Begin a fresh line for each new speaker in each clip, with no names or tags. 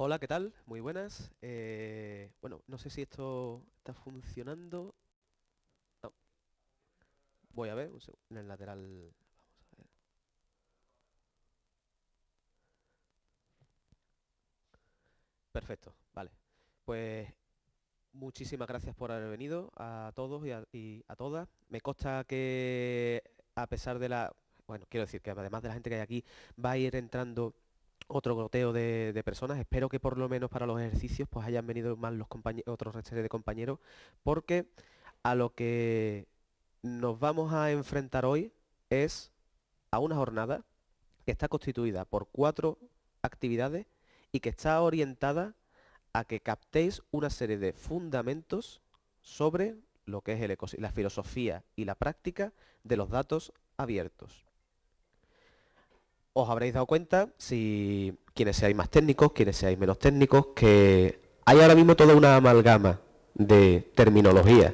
Hola, ¿qué tal? Muy buenas. Eh, bueno, no sé si esto está funcionando. Voy a ver, en el lateral... Perfecto, vale. Pues muchísimas gracias por haber venido a todos y a, y a todas. Me consta que a pesar de la... Bueno, quiero decir que además de la gente que hay aquí, va a ir entrando otro goteo de, personas. Espero que por lo menos para los ejercicios pues hayan venido más los otros restos de compañeros, porque a lo que nos vamos a enfrentar hoy es a una jornada que está constituida por cuatro actividades y que está orientada a que captéis una serie de fundamentos sobre lo que es la filosofía y la práctica de los datos abiertos os habréis dado cuenta, si quienes seáis más técnicos, quienes seáis menos técnicos, que hay ahora mismo toda una amalgama de terminología,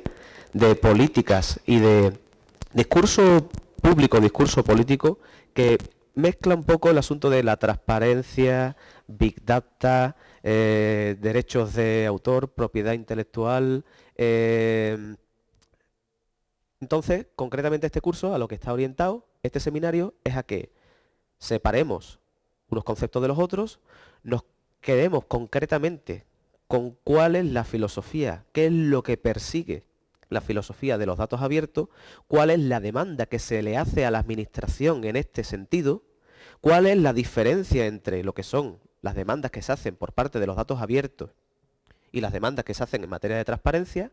de políticas y de discurso público, discurso político, que mezcla un poco el asunto de la transparencia, big data, eh, derechos de autor, propiedad intelectual. Eh, entonces, concretamente este curso a lo que está orientado, este seminario, es a que separemos unos conceptos de los otros, nos quedemos concretamente con cuál es la filosofía, qué es lo que persigue la filosofía de los datos abiertos, cuál es la demanda que se le hace a la administración en este sentido, cuál es la diferencia entre lo que son las demandas que se hacen por parte de los datos abiertos y las demandas que se hacen en materia de transparencia,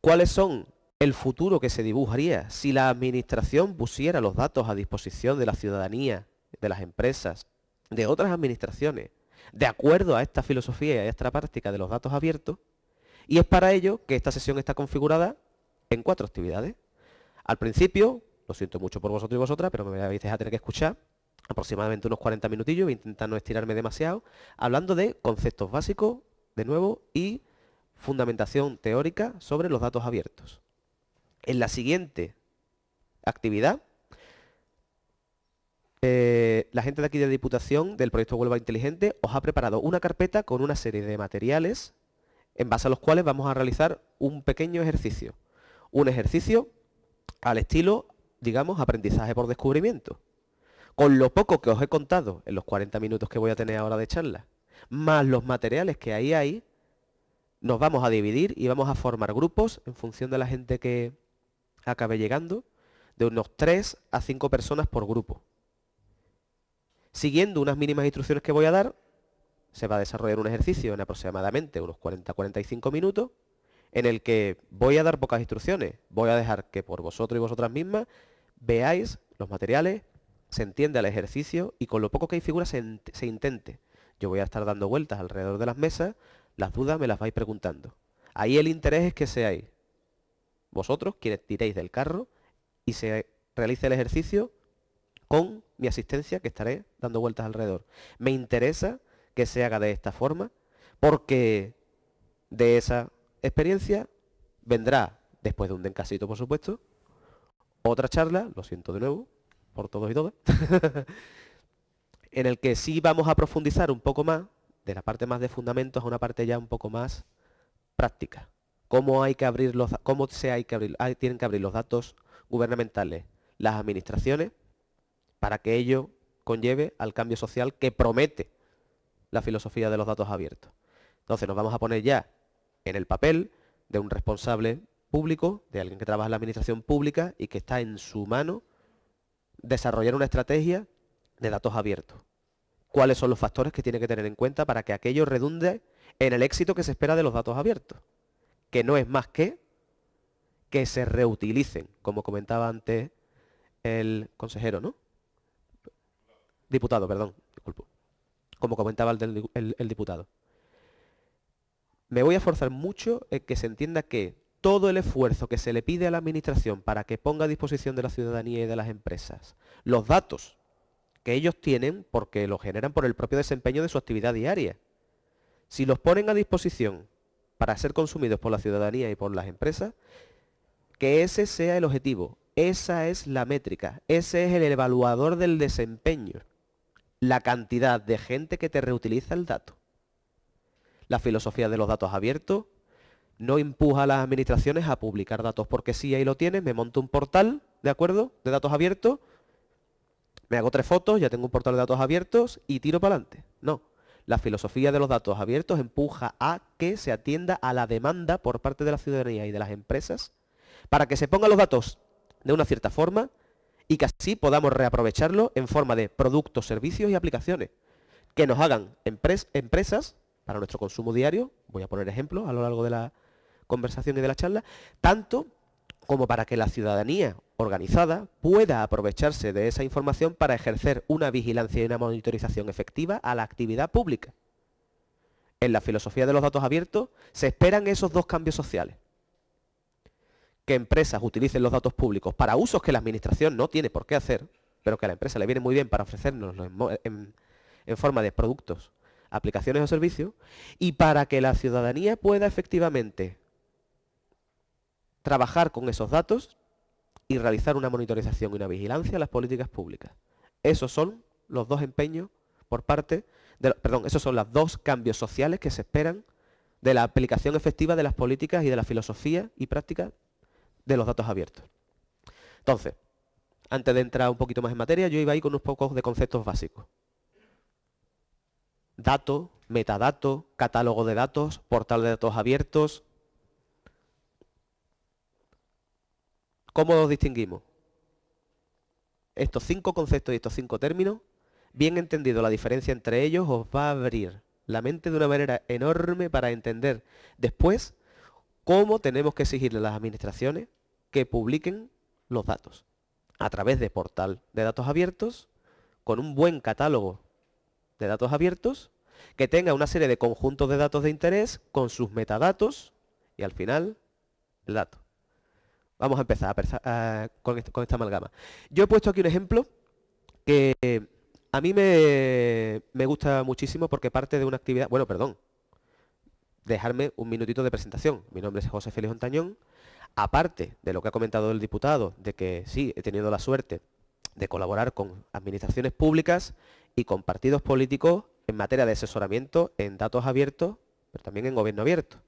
cuáles son el futuro que se dibujaría si la administración pusiera los datos a disposición de la ciudadanía, de las empresas, de otras administraciones, de acuerdo a esta filosofía y a esta práctica de los datos abiertos, y es para ello que esta sesión está configurada en cuatro actividades. Al principio, lo siento mucho por vosotros y vosotras, pero me vais a tener que escuchar aproximadamente unos 40 minutillos, voy intentar no estirarme demasiado, hablando de conceptos básicos, de nuevo, y fundamentación teórica sobre los datos abiertos en la siguiente actividad, eh, la gente de aquí de Diputación del proyecto Huelva Inteligente os ha preparado una carpeta con una serie de materiales en base a los cuales vamos a realizar un pequeño ejercicio. Un ejercicio al estilo, digamos, aprendizaje por descubrimiento. Con lo poco que os he contado en los 40 minutos que voy a tener ahora de charla, más los materiales que ahí hay, nos vamos a dividir y vamos a formar grupos en función de la gente que, acabe llegando de unos 3 a 5 personas por grupo. Siguiendo unas mínimas instrucciones que voy a dar, se va a desarrollar un ejercicio en aproximadamente unos 40-45 minutos, en el que voy a dar pocas instrucciones, voy a dejar que por vosotros y vosotras mismas veáis los materiales, se entienda el ejercicio y con lo poco que hay figuras se, se intente. Yo voy a estar dando vueltas alrededor de las mesas, las dudas me las vais preguntando. Ahí el interés es que seáis vosotros, quienes tiréis del carro, y se realice el ejercicio con mi asistencia, que estaré dando vueltas alrededor. Me interesa que se haga de esta forma, porque de esa experiencia vendrá, después de un dencasito, por supuesto, otra charla, lo siento de nuevo, por todos y todas, en el que sí vamos a profundizar un poco más, de la parte más de fundamentos a una parte ya un poco más práctica cómo se hay que abrir, tienen que abrir los datos gubernamentales las administraciones para que ello conlleve al cambio social que promete la filosofía de los datos abiertos. Entonces nos vamos a poner ya en el papel de un responsable público, de alguien que trabaja en la administración pública y que está en su mano desarrollar una estrategia de datos abiertos. ¿Cuáles son los factores que tiene que tener en cuenta para que aquello redunde en el éxito que se espera de los datos abiertos? que no es más que que se reutilicen, como comentaba antes el consejero, ¿no? Diputado, perdón, disculpo. Como comentaba el, diputado. Me voy a esforzar mucho en que se entienda que todo el esfuerzo que se le pide a la Administración para que ponga a disposición de la ciudadanía y de las empresas los datos que ellos tienen porque los generan por el propio desempeño de su actividad diaria. Si los ponen a disposición para ser consumidos por la ciudadanía y por las empresas, que ese sea el objetivo, esa es la métrica, ese es el evaluador del desempeño, la cantidad de gente que te reutiliza el dato. La filosofía de los datos abiertos no empuja a las administraciones a publicar datos, porque si ahí lo tienes, me monto un portal, ¿de acuerdo?, de datos abiertos, me hago tres fotos, ya tengo un portal de datos abiertos y tiro para adelante. No, la filosofía de los datos abiertos empuja a que se atienda a la demanda por parte de la ciudadanía y de las empresas para que se pongan los datos de una cierta forma y que así podamos reaprovecharlos en forma de productos, servicios y aplicaciones que nos hagan empresas para nuestro consumo diario, voy a poner ejemplos a lo largo de la conversación y de la charla, tanto como para que la ciudadanía organizada pueda aprovecharse de esa información para ejercer una vigilancia y una monitorización efectiva a la actividad pública. En la filosofía de los datos abiertos se esperan esos dos cambios sociales. Que empresas utilicen los datos públicos para usos que la administración no tiene por qué hacer, pero que a la empresa le viene muy bien para ofrecernos en, en forma de productos, aplicaciones o servicios, y para que la ciudadanía pueda efectivamente trabajar con esos datos y realizar una monitorización y una vigilancia de las políticas públicas. Esos son los dos empeños por parte, perdón, esos son los dos cambios sociales que se esperan de la aplicación efectiva de las políticas y de la filosofía y práctica de los datos abiertos. Entonces, antes de entrar un poquito más en materia, yo iba ahí con unos pocos de conceptos básicos. Dato, metadato, catálogo de datos, portal de datos abiertos, ¿Cómo los distinguimos? Estos cinco conceptos y estos cinco términos, bien entendido la diferencia entre ellos, os va a abrir la mente de una manera enorme para entender después cómo tenemos que exigirle a las administraciones que publiquen los datos a través de portal de datos abiertos, con un buen catálogo de datos abiertos, que tenga una serie de conjuntos de datos de interés con sus metadatos y al final el dato. Vamos a empezar con, esta amalgama. Yo he puesto aquí un ejemplo que a mí me, gusta muchísimo porque parte de una actividad, bueno, perdón, dejarme un minutito de presentación. Mi nombre es José Félix Ontañón. Aparte de lo que ha comentado el diputado, de que sí, he tenido la suerte de colaborar con administraciones públicas y con partidos políticos en materia de asesoramiento en datos abiertos, pero también en gobierno abierto.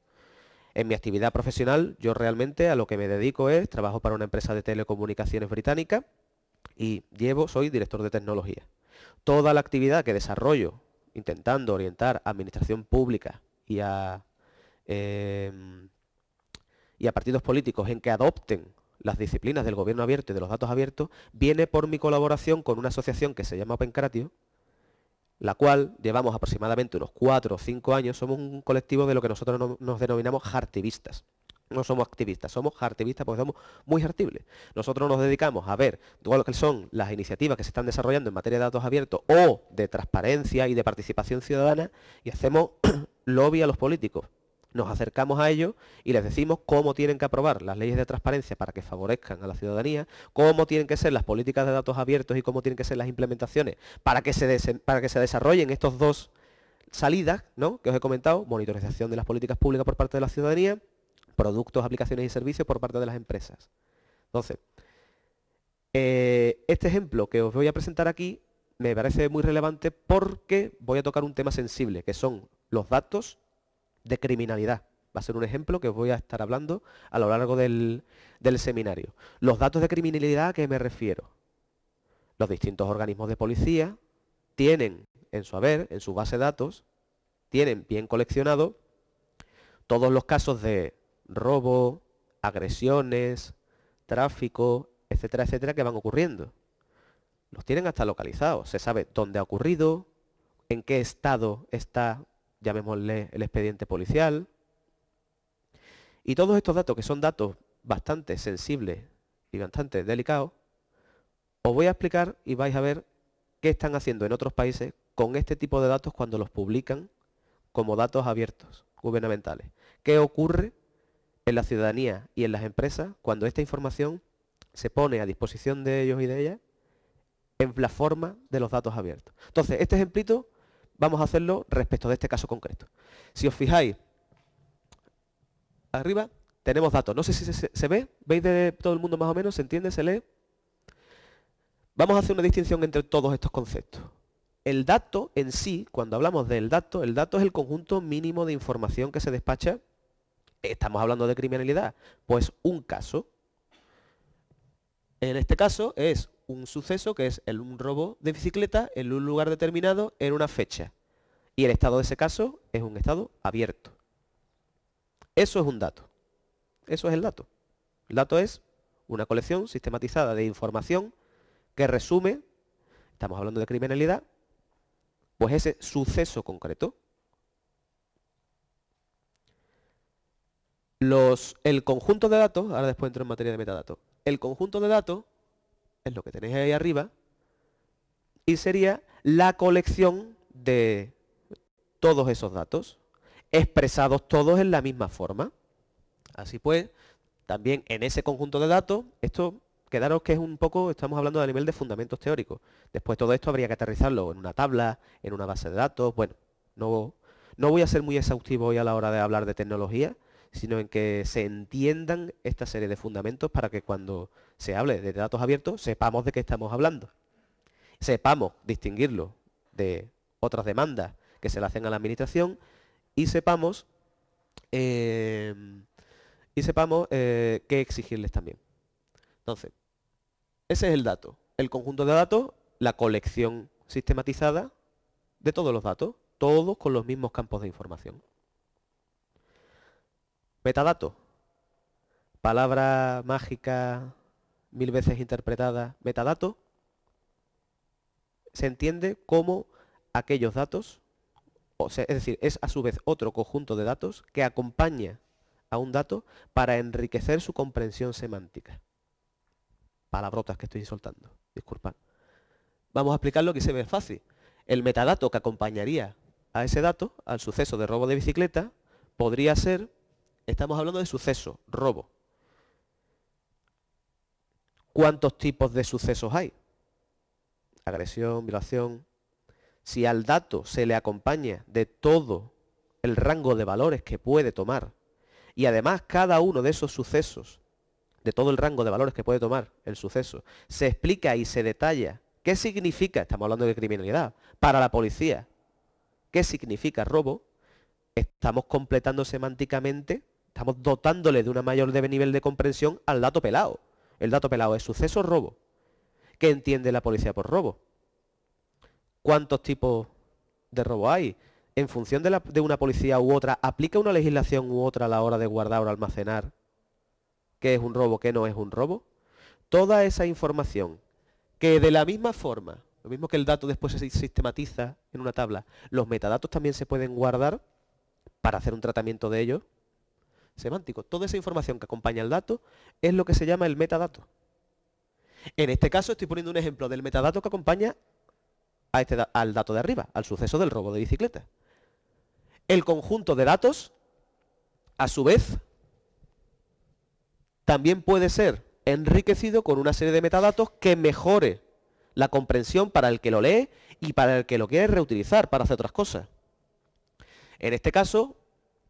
En mi actividad profesional, yo realmente a lo que me dedico es, trabajo para una empresa de telecomunicaciones británica y llevo, soy director de tecnología. Toda la actividad que desarrollo intentando orientar a administración pública y a, em, y a partidos políticos en que adopten las disciplinas del gobierno abierto y de los datos abiertos, viene por mi colaboración con una asociación que se llama Opencratio, la cual llevamos aproximadamente unos cuatro o cinco años, somos un colectivo de lo que nosotros nos denominamos hartivistas. No somos activistas, somos hartivistas porque somos muy hartibles. Nosotros nos dedicamos a ver todas son las iniciativas que se están desarrollando en materia de datos abiertos o de transparencia y de participación ciudadana y hacemos lobby a los políticos nos acercamos a ellos y les decimos cómo tienen que aprobar las leyes de transparencia para que favorezcan a la ciudadanía, cómo tienen que ser las políticas de datos abiertos y cómo tienen que ser las implementaciones para que se, que se desarrollen estos dos salidas ¿no? que os he comentado, monitorización de las políticas públicas por parte de la ciudadanía, productos, aplicaciones y servicios por parte de las empresas. Entonces, eh, este ejemplo que os voy a presentar aquí me parece muy relevante porque voy a tocar un tema sensible, que son los datos de criminalidad. Va a ser un ejemplo que voy a estar hablando a lo largo del, seminario. Los datos de criminalidad a qué me refiero. Los distintos organismos de policía tienen en su haber, en su base de datos, tienen bien coleccionado todos los casos de robo, agresiones, tráfico, etcétera, etcétera, que van ocurriendo. Los tienen hasta localizados, se sabe dónde ha ocurrido, en qué estado está llamémosle el expediente policial. Y todos estos datos, que son datos bastante sensibles y bastante delicados, os voy a explicar y vais a ver qué están haciendo en otros países con este tipo de datos cuando los publican como datos abiertos gubernamentales. ¿Qué ocurre en la ciudadanía y en las empresas cuando esta información se pone a disposición de ellos y de ellas en la forma de los datos abiertos? Entonces, este ejemplito vamos a hacerlo respecto de este caso concreto. Si os fijáis, arriba tenemos datos. No sé si se, ve, veis de todo el mundo más o menos, se entiende, se lee. Vamos a hacer una distinción entre todos estos conceptos. El dato en sí, cuando hablamos del dato, el dato es el conjunto mínimo de información que se despacha. Estamos hablando de criminalidad. Pues un caso. En este caso es un suceso que es el, un robo de bicicleta en un lugar determinado en una fecha. Y el estado de ese caso es un estado abierto. Eso es un dato. Eso es el dato. El dato es una colección sistematizada de información que resume, estamos hablando de criminalidad, pues ese suceso concreto. Los, el conjunto de datos, ahora después entro en materia de metadatos, el conjunto de datos es lo que tenéis ahí arriba, y sería la colección de todos esos datos, expresados todos en la misma forma. Así pues, también en ese conjunto de datos, esto quedaros que es un poco, estamos hablando a nivel de fundamentos teóricos. Después todo esto habría que aterrizarlo en una tabla, en una base de datos, bueno, no, no voy a ser muy exhaustivo hoy a la hora de hablar de tecnología, sino en que se entiendan esta serie de fundamentos para que cuando se hable de datos abiertos sepamos de qué estamos hablando. Sepamos distinguirlo de otras demandas que se le hacen a la administración y sepamos, eh, y sepamos eh, qué exigirles también. Entonces, ese es el dato, el conjunto de datos, la colección sistematizada de todos los datos, todos con los mismos campos de información. Metadato. Palabra mágica mil veces interpretada. Metadato se entiende como aquellos datos, es decir, es a su vez otro conjunto de datos que acompaña a un dato para enriquecer su comprensión semántica. Palabrotas que estoy soltando, disculpad. Vamos a explicarlo que se ve fácil. El metadato que acompañaría a ese dato, al suceso de robo de bicicleta, podría ser estamos hablando de suceso, robo. ¿Cuántos tipos de sucesos hay? Agresión, violación. Si al dato se le acompaña de todo el rango de valores que puede tomar, y además cada uno de esos sucesos, de todo el rango de valores que puede tomar el suceso, se explica y se detalla qué significa, estamos hablando de criminalidad, para la policía, qué significa robo, estamos completando semánticamente Estamos dotándole de una mayor nivel de comprensión al dato pelado. El dato pelado es suceso robo. ¿Qué entiende la policía por robo? ¿Cuántos tipos de robo hay? En función de, de una policía u otra, ¿aplica una legislación u otra a la hora de guardar o almacenar qué es un robo, qué no es un robo? Toda esa información que de la misma forma, lo mismo que el dato después se sistematiza en una tabla, los metadatos también se pueden guardar para hacer un tratamiento de ellos semántico. Toda esa información que acompaña al dato es lo que se llama el metadato. En este caso estoy poniendo un ejemplo del metadato que acompaña este al dato de arriba, al suceso del robo de bicicleta. El conjunto de datos, a su vez, también puede ser enriquecido con una serie de metadatos que mejore la comprensión para el que lo lee y para el que lo quiere reutilizar para hacer otras cosas. En este caso,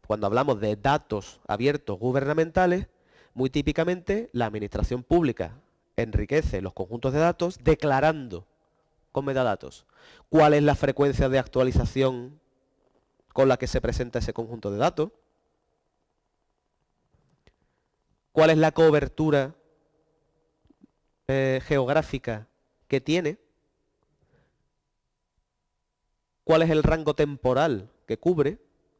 cuando hablamos de datos abiertos gubernamentales, muy típicamente la administración pública enriquece los conjuntos de datos declarando con metadatos cuál es la frecuencia de actualización con la que se presenta ese conjunto de datos, cuál es la cobertura eh, geográfica que tiene, cuál es el rango temporal que cubre,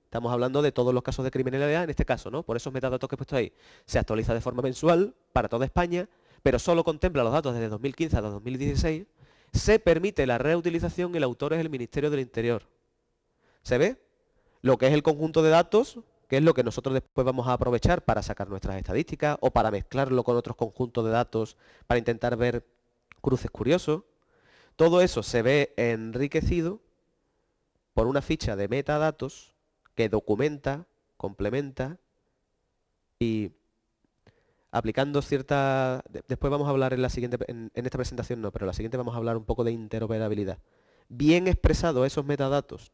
Estamos hablando de todos los casos de criminalidad en este caso, ¿no? Por esos metadatos que he puesto ahí. Se actualiza de forma mensual para toda España, pero solo contempla los datos desde 2015 a 2016. Se permite la reutilización y el autor es el Ministerio del Interior. ¿Se ve? Lo que es el conjunto de datos, que es lo que nosotros después vamos a aprovechar para sacar nuestras estadísticas o para mezclarlo con otros conjuntos de datos para intentar ver cruces curiosos. Todo eso se ve enriquecido por una ficha de metadatos que documenta, complementa y aplicando cierta... Después vamos a hablar en la siguiente, en, esta presentación no, pero en la siguiente vamos a hablar un poco de interoperabilidad. Bien expresado esos metadatos,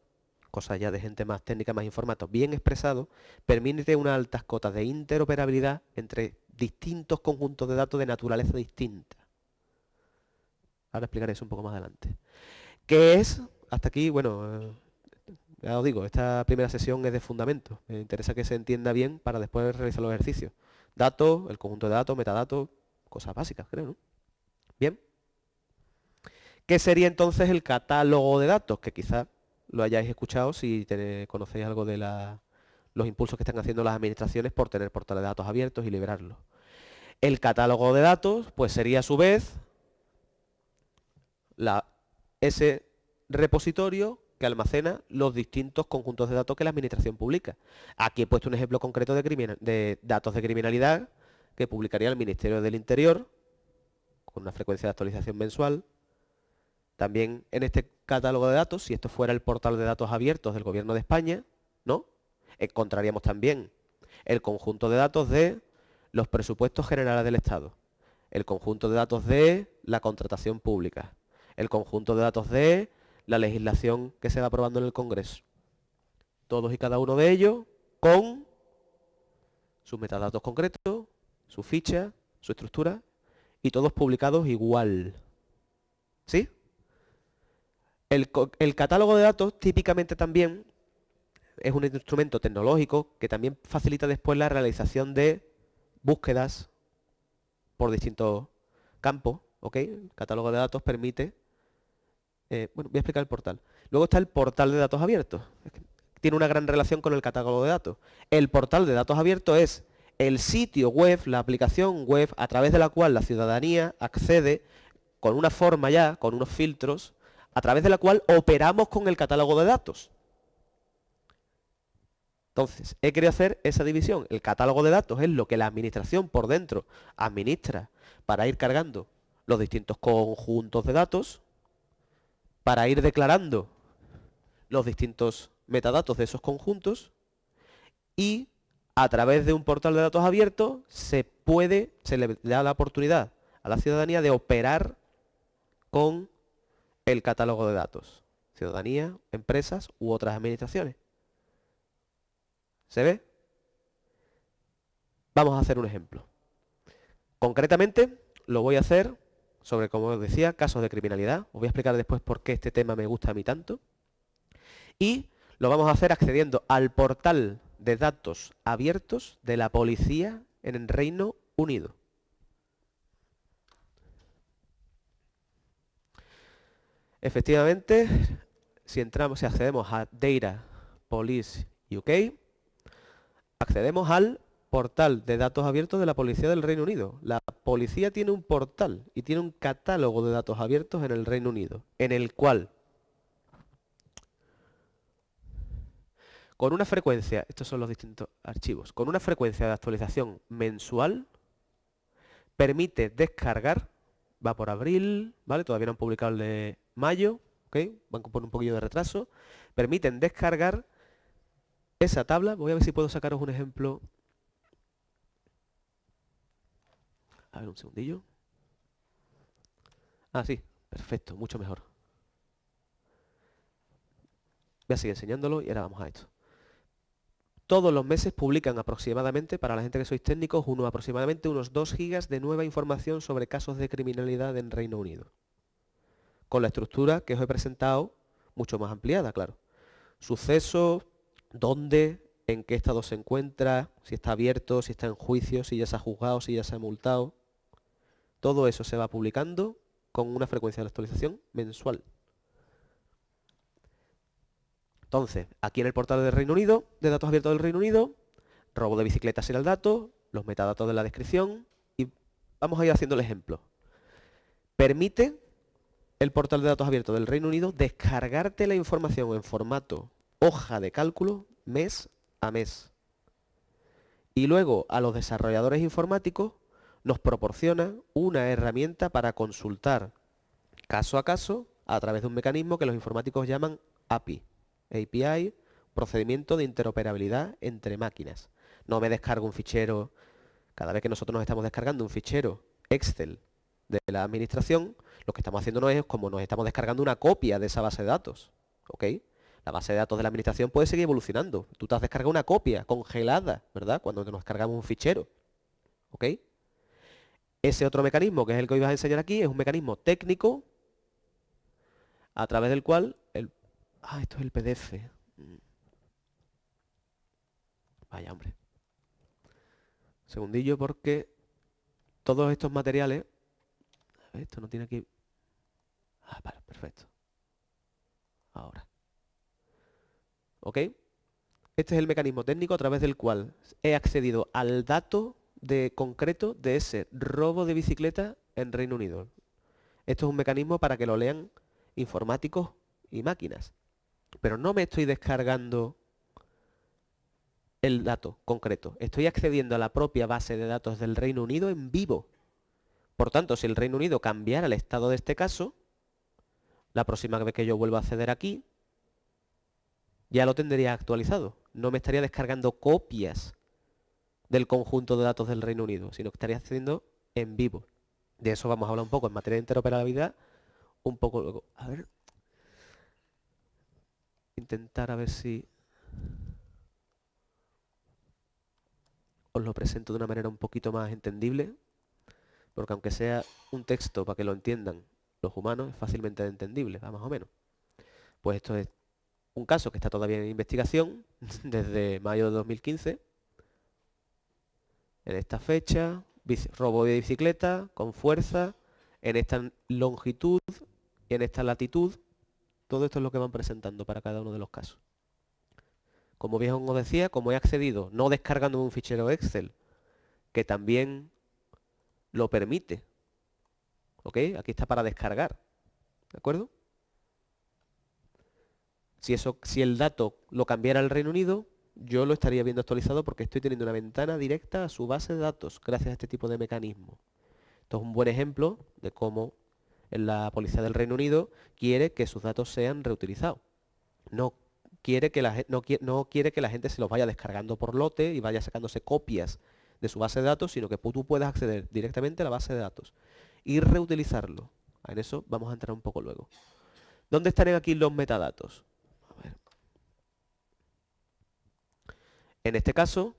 cosa ya de gente más técnica, más informática, bien expresado, permite unas altas cotas de interoperabilidad entre distintos conjuntos de datos de naturaleza distinta. Ahora explicaré eso un poco más adelante. ¿Qué es? Hasta aquí, bueno, eh, ya os digo, esta primera sesión es de fundamento. Me interesa que se entienda bien para después realizar los ejercicios. Datos, el conjunto de datos, metadatos, cosas básicas, creo, Bien. ¿Qué sería entonces el catálogo de datos? Que quizás lo hayáis escuchado si conocéis algo de los impulsos que están haciendo las administraciones por tener portales de datos abiertos y liberarlos. El catálogo de datos, pues sería a su vez ese repositorio almacena los distintos conjuntos de datos que la administración publica. Aquí he puesto un ejemplo concreto de, de datos de criminalidad que publicaría el Ministerio del Interior con una frecuencia de actualización mensual. También en este catálogo de datos, si esto fuera el portal de datos abiertos del Gobierno de España, ¿no? encontraríamos también el conjunto de datos de los presupuestos generales del Estado, el conjunto de datos de la contratación pública, el conjunto de datos de la legislación que se va aprobando en el Congreso. Todos y cada uno de ellos con sus metadatos concretos, su ficha, su estructura y todos publicados igual. ¿Sí? El, el catálogo de datos típicamente también es un instrumento tecnológico que también facilita después la realización de búsquedas por distintos campos. ¿ok? El catálogo de datos permite eh, bueno, voy a explicar el portal. Luego está el portal de datos abiertos. Tiene una gran relación con el catálogo de datos. El portal de datos abiertos es el sitio web, la aplicación web a través de la cual la ciudadanía accede con una forma ya, con unos filtros, a través de la cual operamos con el catálogo de datos. Entonces, he querido hacer esa división. El catálogo de datos es lo que la administración por dentro administra para ir cargando los distintos conjuntos de datos para ir declarando los distintos metadatos de esos conjuntos y a través de un portal de datos abierto se puede, se le da la oportunidad a la ciudadanía de operar con el catálogo de datos. Ciudadanía, empresas u otras administraciones. ¿Se ve? Vamos a hacer un ejemplo. Concretamente, lo voy a hacer sobre, como os decía, casos de criminalidad. Os voy a explicar después por qué este tema me gusta a mí tanto. Y lo vamos a hacer accediendo al portal de datos abiertos de la policía en el Reino Unido. Efectivamente, si entramos y accedemos a Data Police UK, accedemos al portal de datos abiertos de la Policía del Reino Unido. La policía tiene un portal y tiene un catálogo de datos abiertos en el Reino Unido, en el cual, con una frecuencia, estos son los distintos archivos, con una frecuencia de actualización mensual, permite descargar, va por abril, ¿vale? Todavía no han publicado el de mayo, ¿ok? Van con un poquillo de retraso, permiten descargar esa tabla, voy a ver si puedo sacaros un ejemplo A ver, un segundillo. Ah, sí, perfecto, mucho mejor. Voy a seguir enseñándolo y ahora vamos a esto. Todos los meses publican aproximadamente, para la gente que sois técnicos, uno, aproximadamente unos 2 gigas de nueva información sobre casos de criminalidad en Reino Unido. Con la estructura que os he presentado, mucho más ampliada, claro. Suceso, dónde, en qué estado se encuentra, si está abierto, si está en juicio, si ya se ha juzgado, si ya se ha multado. Todo eso se va publicando con una frecuencia de actualización mensual. Entonces, aquí en el portal del Reino Unido, de datos abiertos del Reino Unido, robo de bicicletas y el dato, los metadatos de la descripción y vamos a ir haciendo el ejemplo. Permite el portal de datos abiertos del Reino Unido descargarte la información en formato hoja de cálculo mes a mes. Y luego a los desarrolladores informáticos nos proporciona una herramienta para consultar caso a caso a través de un mecanismo que los informáticos llaman API. API, procedimiento de interoperabilidad entre máquinas. No me descargo un fichero, cada vez que nosotros nos estamos descargando un fichero Excel de la administración, lo que estamos haciendo no es como nos estamos descargando una copia de esa base de datos. ¿ok? La base de datos de la administración puede seguir evolucionando. Tú te has descargado una copia congelada, ¿verdad? Cuando nos descargamos un fichero. ¿ok? Ese otro mecanismo, que es el que hoy vas a enseñar aquí, es un mecanismo técnico a través del cual... El... Ah, esto es el PDF. Mm. Vaya, hombre. Segundillo, porque todos estos materiales... Esto no tiene aquí... Ah, vale, perfecto. Ahora. ¿Ok? Este es el mecanismo técnico a través del cual he accedido al dato de concreto de ese robo de bicicleta en Reino Unido. Esto es un mecanismo para que lo lean informáticos y máquinas. Pero no me estoy descargando el dato concreto. Estoy accediendo a la propia base de datos del Reino Unido en vivo. Por tanto, si el Reino Unido cambiara el estado de este caso, la próxima vez que yo vuelva a acceder aquí, ya lo tendría actualizado. No me estaría descargando copias del conjunto de datos del Reino Unido, sino que estaría haciendo en vivo. De eso vamos a hablar un poco en materia de interoperabilidad, un poco luego. A ver. Intentar a ver si os lo presento de una manera un poquito más entendible, porque aunque sea un texto para que lo entiendan los humanos, es fácilmente entendible, más o menos. Pues esto es un caso que está todavía en investigación desde mayo de 2015 en esta fecha, robo de bicicleta con fuerza, en esta longitud en esta latitud. Todo esto es lo que van presentando para cada uno de los casos. Como bien os decía, como he accedido, no descargando un fichero Excel, que también lo permite. ¿Ok? Aquí está para descargar. ¿De acuerdo? Si, eso, si el dato lo cambiara el Reino Unido, yo lo estaría viendo actualizado porque estoy teniendo una ventana directa a su base de datos gracias a este tipo de mecanismo. Esto es un buen ejemplo de cómo la policía del Reino Unido quiere que sus datos sean reutilizados. No quiere que la, quiere que la gente se los vaya descargando por lote y vaya sacándose copias de su base de datos, sino que tú puedas acceder directamente a la base de datos y reutilizarlo. En eso vamos a entrar un poco luego. ¿Dónde estarán aquí los metadatos? En este caso,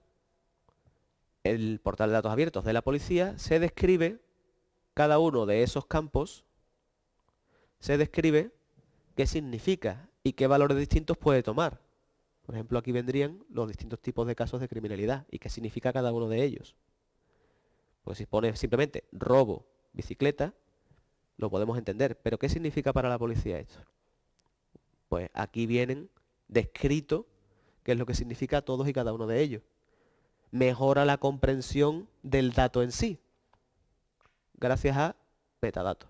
el portal de datos abiertos de la policía se describe cada uno de esos campos, se describe qué significa y qué valores distintos puede tomar. Por ejemplo, aquí vendrían los distintos tipos de casos de criminalidad y qué significa cada uno de ellos. Pues si pone simplemente robo, bicicleta, lo podemos entender. Pero ¿qué significa para la policía esto? Pues aquí vienen descritos que es lo que significa todos y cada uno de ellos. Mejora la comprensión del dato en sí, gracias a metadatos.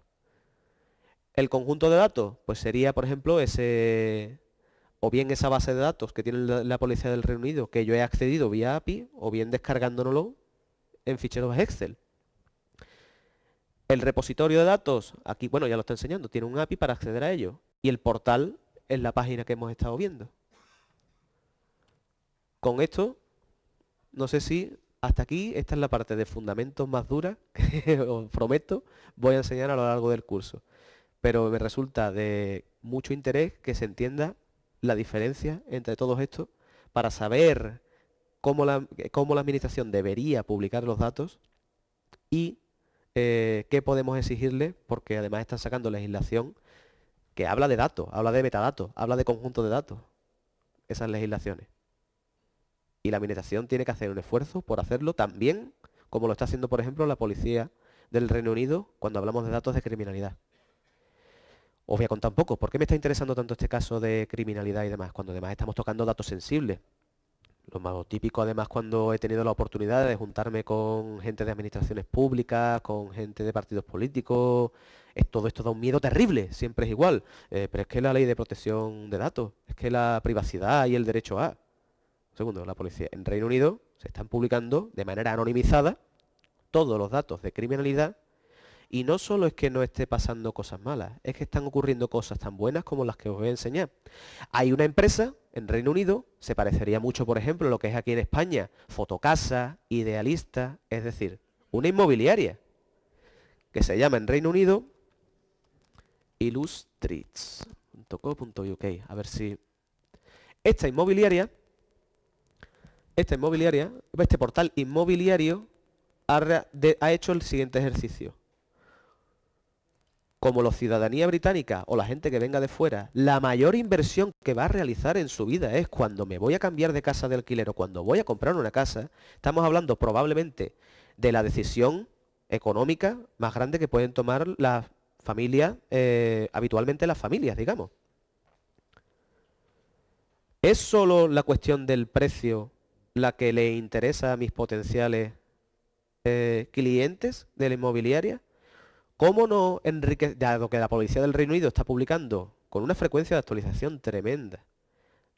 El conjunto de datos, pues sería, por ejemplo, ese o bien esa base de datos que tiene la, policía del Reino Unido, que yo he accedido vía API, o bien descargándonoslo en ficheros Excel. El repositorio de datos, aquí, bueno, ya lo está enseñando, tiene un API para acceder a ello. Y el portal es la página que hemos estado viendo. Con esto, no sé si hasta aquí, esta es la parte de fundamentos más dura, que os prometo, voy a enseñar a lo largo del curso. Pero me resulta de mucho interés que se entienda la diferencia entre todos estos para saber cómo la, la administración debería publicar los datos y eh, qué podemos exigirle, porque además están sacando legislación que habla de datos, habla de metadatos, habla de conjunto de datos, esas legislaciones. Y la Administración tiene que hacer un esfuerzo por hacerlo también, como lo está haciendo, por ejemplo, la Policía del Reino Unido cuando hablamos de datos de criminalidad. Os voy a contar un poco, ¿por qué me está interesando tanto este caso de criminalidad y demás? Cuando además estamos tocando datos sensibles. Lo más típico además cuando he tenido la oportunidad de juntarme con gente de administraciones públicas, con gente de partidos políticos, todo esto da un miedo terrible, siempre es igual. Eh, pero es que la ley de protección de datos, es que la privacidad y el derecho a... Segundo, la policía. En Reino Unido se están publicando de manera anonimizada todos los datos de criminalidad y no solo es que no esté pasando cosas malas, es que están ocurriendo cosas tan buenas como las que os voy a enseñar. Hay una empresa en Reino Unido, se parecería mucho, por ejemplo, a lo que es aquí en España, Fotocasa, Idealista, es decir, una inmobiliaria que se llama en Reino Unido Illustrates.co.uk. A ver si esta inmobiliaria inmobiliaria, este portal inmobiliario ha, hecho el siguiente ejercicio. Como la ciudadanía británica o la gente que venga de fuera, la mayor inversión que va a realizar en su vida es cuando me voy a cambiar de casa de alquiler o cuando voy a comprar una casa, estamos hablando probablemente de la decisión económica más grande que pueden tomar las familias, eh, habitualmente las familias, digamos. ¿Es solo la cuestión del precio la que le interesa a mis potenciales eh, clientes de la inmobiliaria? ¿Cómo no enriquecer, dado que la Policía del Reino Unido está publicando con una frecuencia de actualización tremenda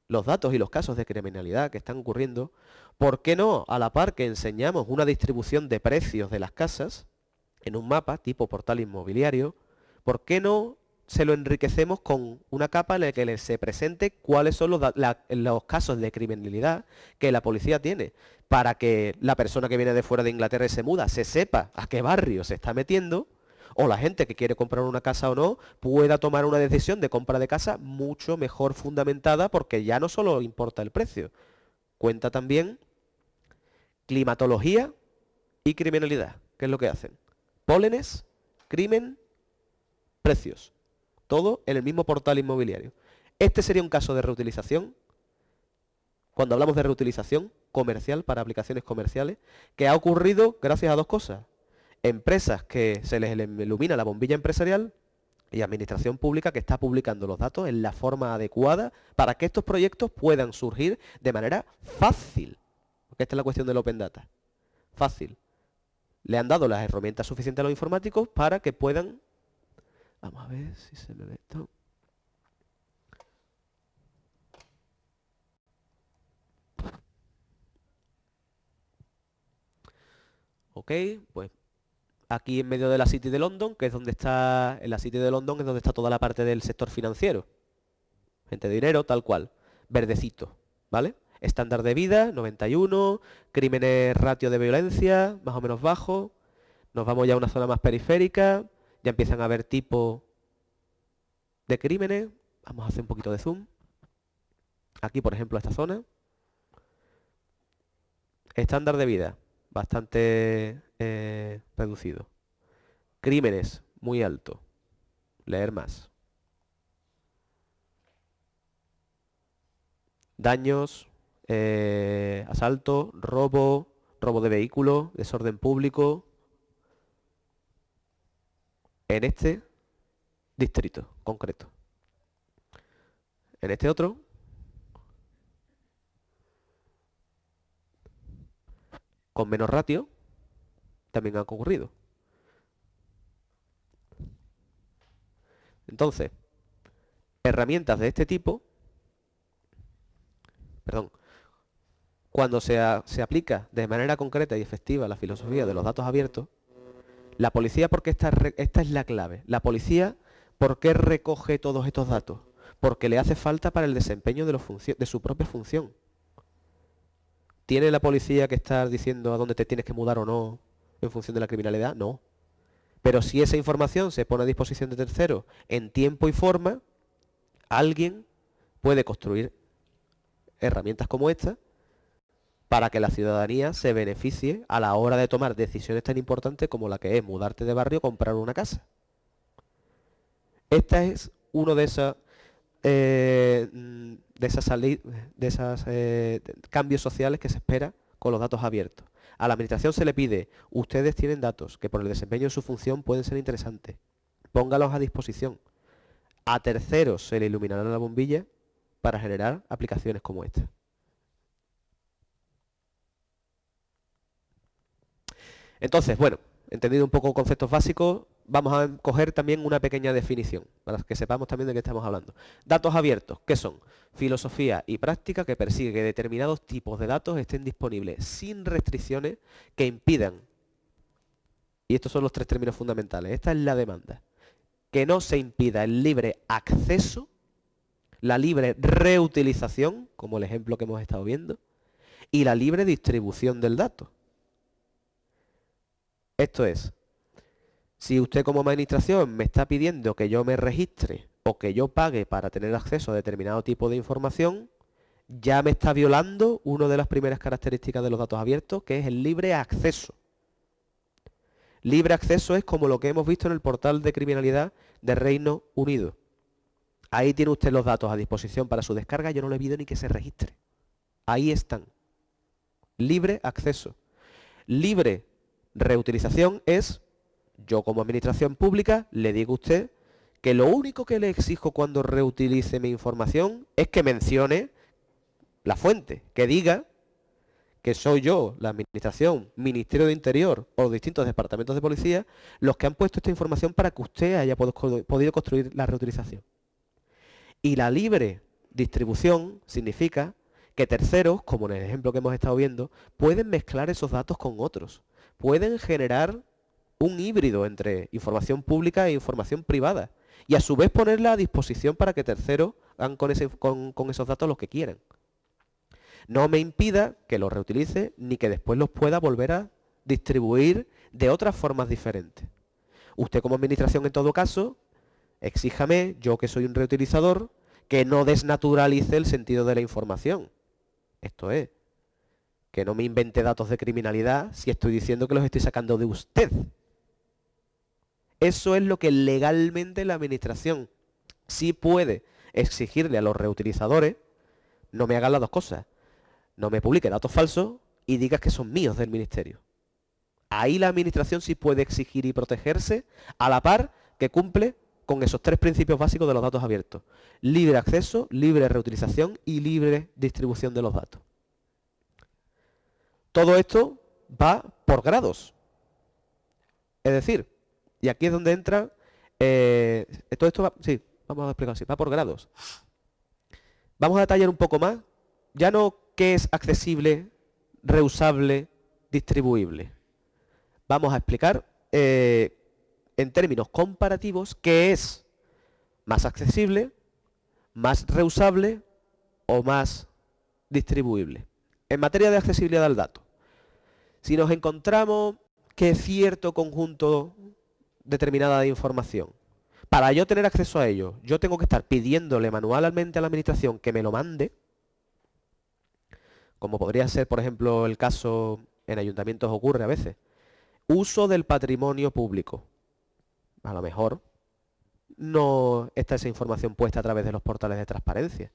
los datos y los casos de criminalidad que están ocurriendo, ¿por qué no, a la par que enseñamos una distribución de precios de las casas en un mapa tipo portal inmobiliario, ¿por qué no se lo enriquecemos con una capa en la que se presente cuáles son los, casos de criminalidad que la policía tiene, para que la persona que viene de fuera de Inglaterra y se muda se sepa a qué barrio se está metiendo, o la gente que quiere comprar una casa o no, pueda tomar una decisión de compra de casa mucho mejor fundamentada, porque ya no solo importa el precio, cuenta también climatología y criminalidad, que es lo que hacen. Pólenes, crimen, precios todo en el mismo portal inmobiliario. Este sería un caso de reutilización, cuando hablamos de reutilización comercial para aplicaciones comerciales, que ha ocurrido gracias a dos cosas. Empresas que se les ilumina la bombilla empresarial y administración pública que está publicando los datos en la forma adecuada para que estos proyectos puedan surgir de manera fácil. esta es la cuestión del Open Data. Fácil. Le han dado las herramientas suficientes a los informáticos para que puedan Vamos a ver si se le esto. Ok, pues aquí en medio de la City de London, que es donde está, en la City de London es donde está toda la parte del sector financiero. Gente de dinero, tal cual. Verdecito, ¿vale? Estándar de vida, 91, crímenes ratio de violencia, más o menos bajo. Nos vamos ya a una zona más periférica, ya empiezan a ver tipo de crímenes. Vamos a hacer un poquito de zoom. Aquí, por ejemplo, esta zona. Estándar de vida, bastante eh, reducido. Crímenes, muy alto. Leer más. Daños, eh, asalto, robo, robo de vehículo, desorden público, en este distrito concreto. En este otro, con menos ratio, también han concurrido. Entonces, herramientas de este tipo, perdón, cuando se aplica de manera concreta y efectiva la filosofía de los datos abiertos, la policía, porque esta, esta es la clave. La policía, ¿por qué recoge todos estos datos? Porque le hace falta para el desempeño de, de su propia función. ¿Tiene la policía que estar diciendo a dónde te tienes que mudar o no en función de la criminalidad? No. Pero si esa información se pone a disposición de terceros en tiempo y forma, alguien puede construir herramientas como esta para que la ciudadanía se beneficie a la hora de tomar decisiones tan importantes como la que es mudarte de barrio o comprar una casa. Esta es uno de eh, mm, esas eh, cambios sociales que se espera con los datos abiertos. A la administración se le pide, ustedes tienen datos que por el desempeño de su función pueden ser interesantes, póngalos a disposición. A terceros se le iluminará la bombilla para generar aplicaciones como esta. Entonces, bueno, entendido un poco conceptos básicos, vamos a coger también una pequeña definición, para que sepamos también de qué estamos hablando. Datos abiertos, ¿qué son? Filosofía y práctica que persigue que determinados tipos de datos estén disponibles sin restricciones que impidan, y estos son los tres términos fundamentales, esta es la demanda, que no se impida el libre acceso, la libre reutilización, como el ejemplo que hemos estado viendo, y la libre distribución del dato. Esto es, si usted como administración me está pidiendo que yo me registre o que yo pague para tener acceso a determinado tipo de información, ya me está violando una de las primeras características de los datos abiertos, que es el libre acceso. Libre acceso es como lo que hemos visto en el portal de criminalidad de Reino Unido. Ahí tiene usted los datos a disposición para su descarga, yo no le pido ni que se registre. Ahí están. Libre acceso. Libre Reutilización es, yo como administración pública le digo a usted que lo único que le exijo cuando reutilice mi información es que mencione la fuente, que diga que soy yo, la Administración, Ministerio de Interior o distintos departamentos de policía, los que han puesto esta información para que usted haya podido construir la reutilización. Y la libre distribución significa que terceros, como en el ejemplo que hemos estado viendo, pueden mezclar esos datos con otros pueden generar un híbrido entre información pública e información privada y a su vez ponerla a disposición para que terceros hagan con, esos datos los que quieran. No me impida que los reutilice ni que después los pueda volver a distribuir de otras formas diferentes. Usted como administración en todo caso, exíjame, yo que soy un reutilizador, que no desnaturalice el sentido de la información. Esto es, que no me invente datos de criminalidad si estoy diciendo que los estoy sacando de usted. Eso es lo que legalmente la administración sí puede exigirle a los reutilizadores. No me hagan las dos cosas. No me publique datos falsos y digas que son míos del ministerio. Ahí la administración sí puede exigir y protegerse a la par que cumple con esos tres principios básicos de los datos abiertos. Libre acceso, libre reutilización y libre distribución de los datos. Todo esto va por grados. Es decir, y aquí es donde entra... Eh, todo esto va... Sí, vamos a explicar así. Va por grados. Vamos a detallar un poco más. Ya no qué es accesible, reusable, distribuible. Vamos a explicar eh, en términos comparativos qué es más accesible, más reusable o más distribuible. En materia de accesibilidad al dato, si nos encontramos que cierto conjunto determinada de información, para yo tener acceso a ello, yo tengo que estar pidiéndole manualmente a la administración que me lo mande, como podría ser, por ejemplo, el caso en ayuntamientos ocurre a veces, uso del patrimonio público. A lo mejor no está esa información puesta a través de los portales de transparencia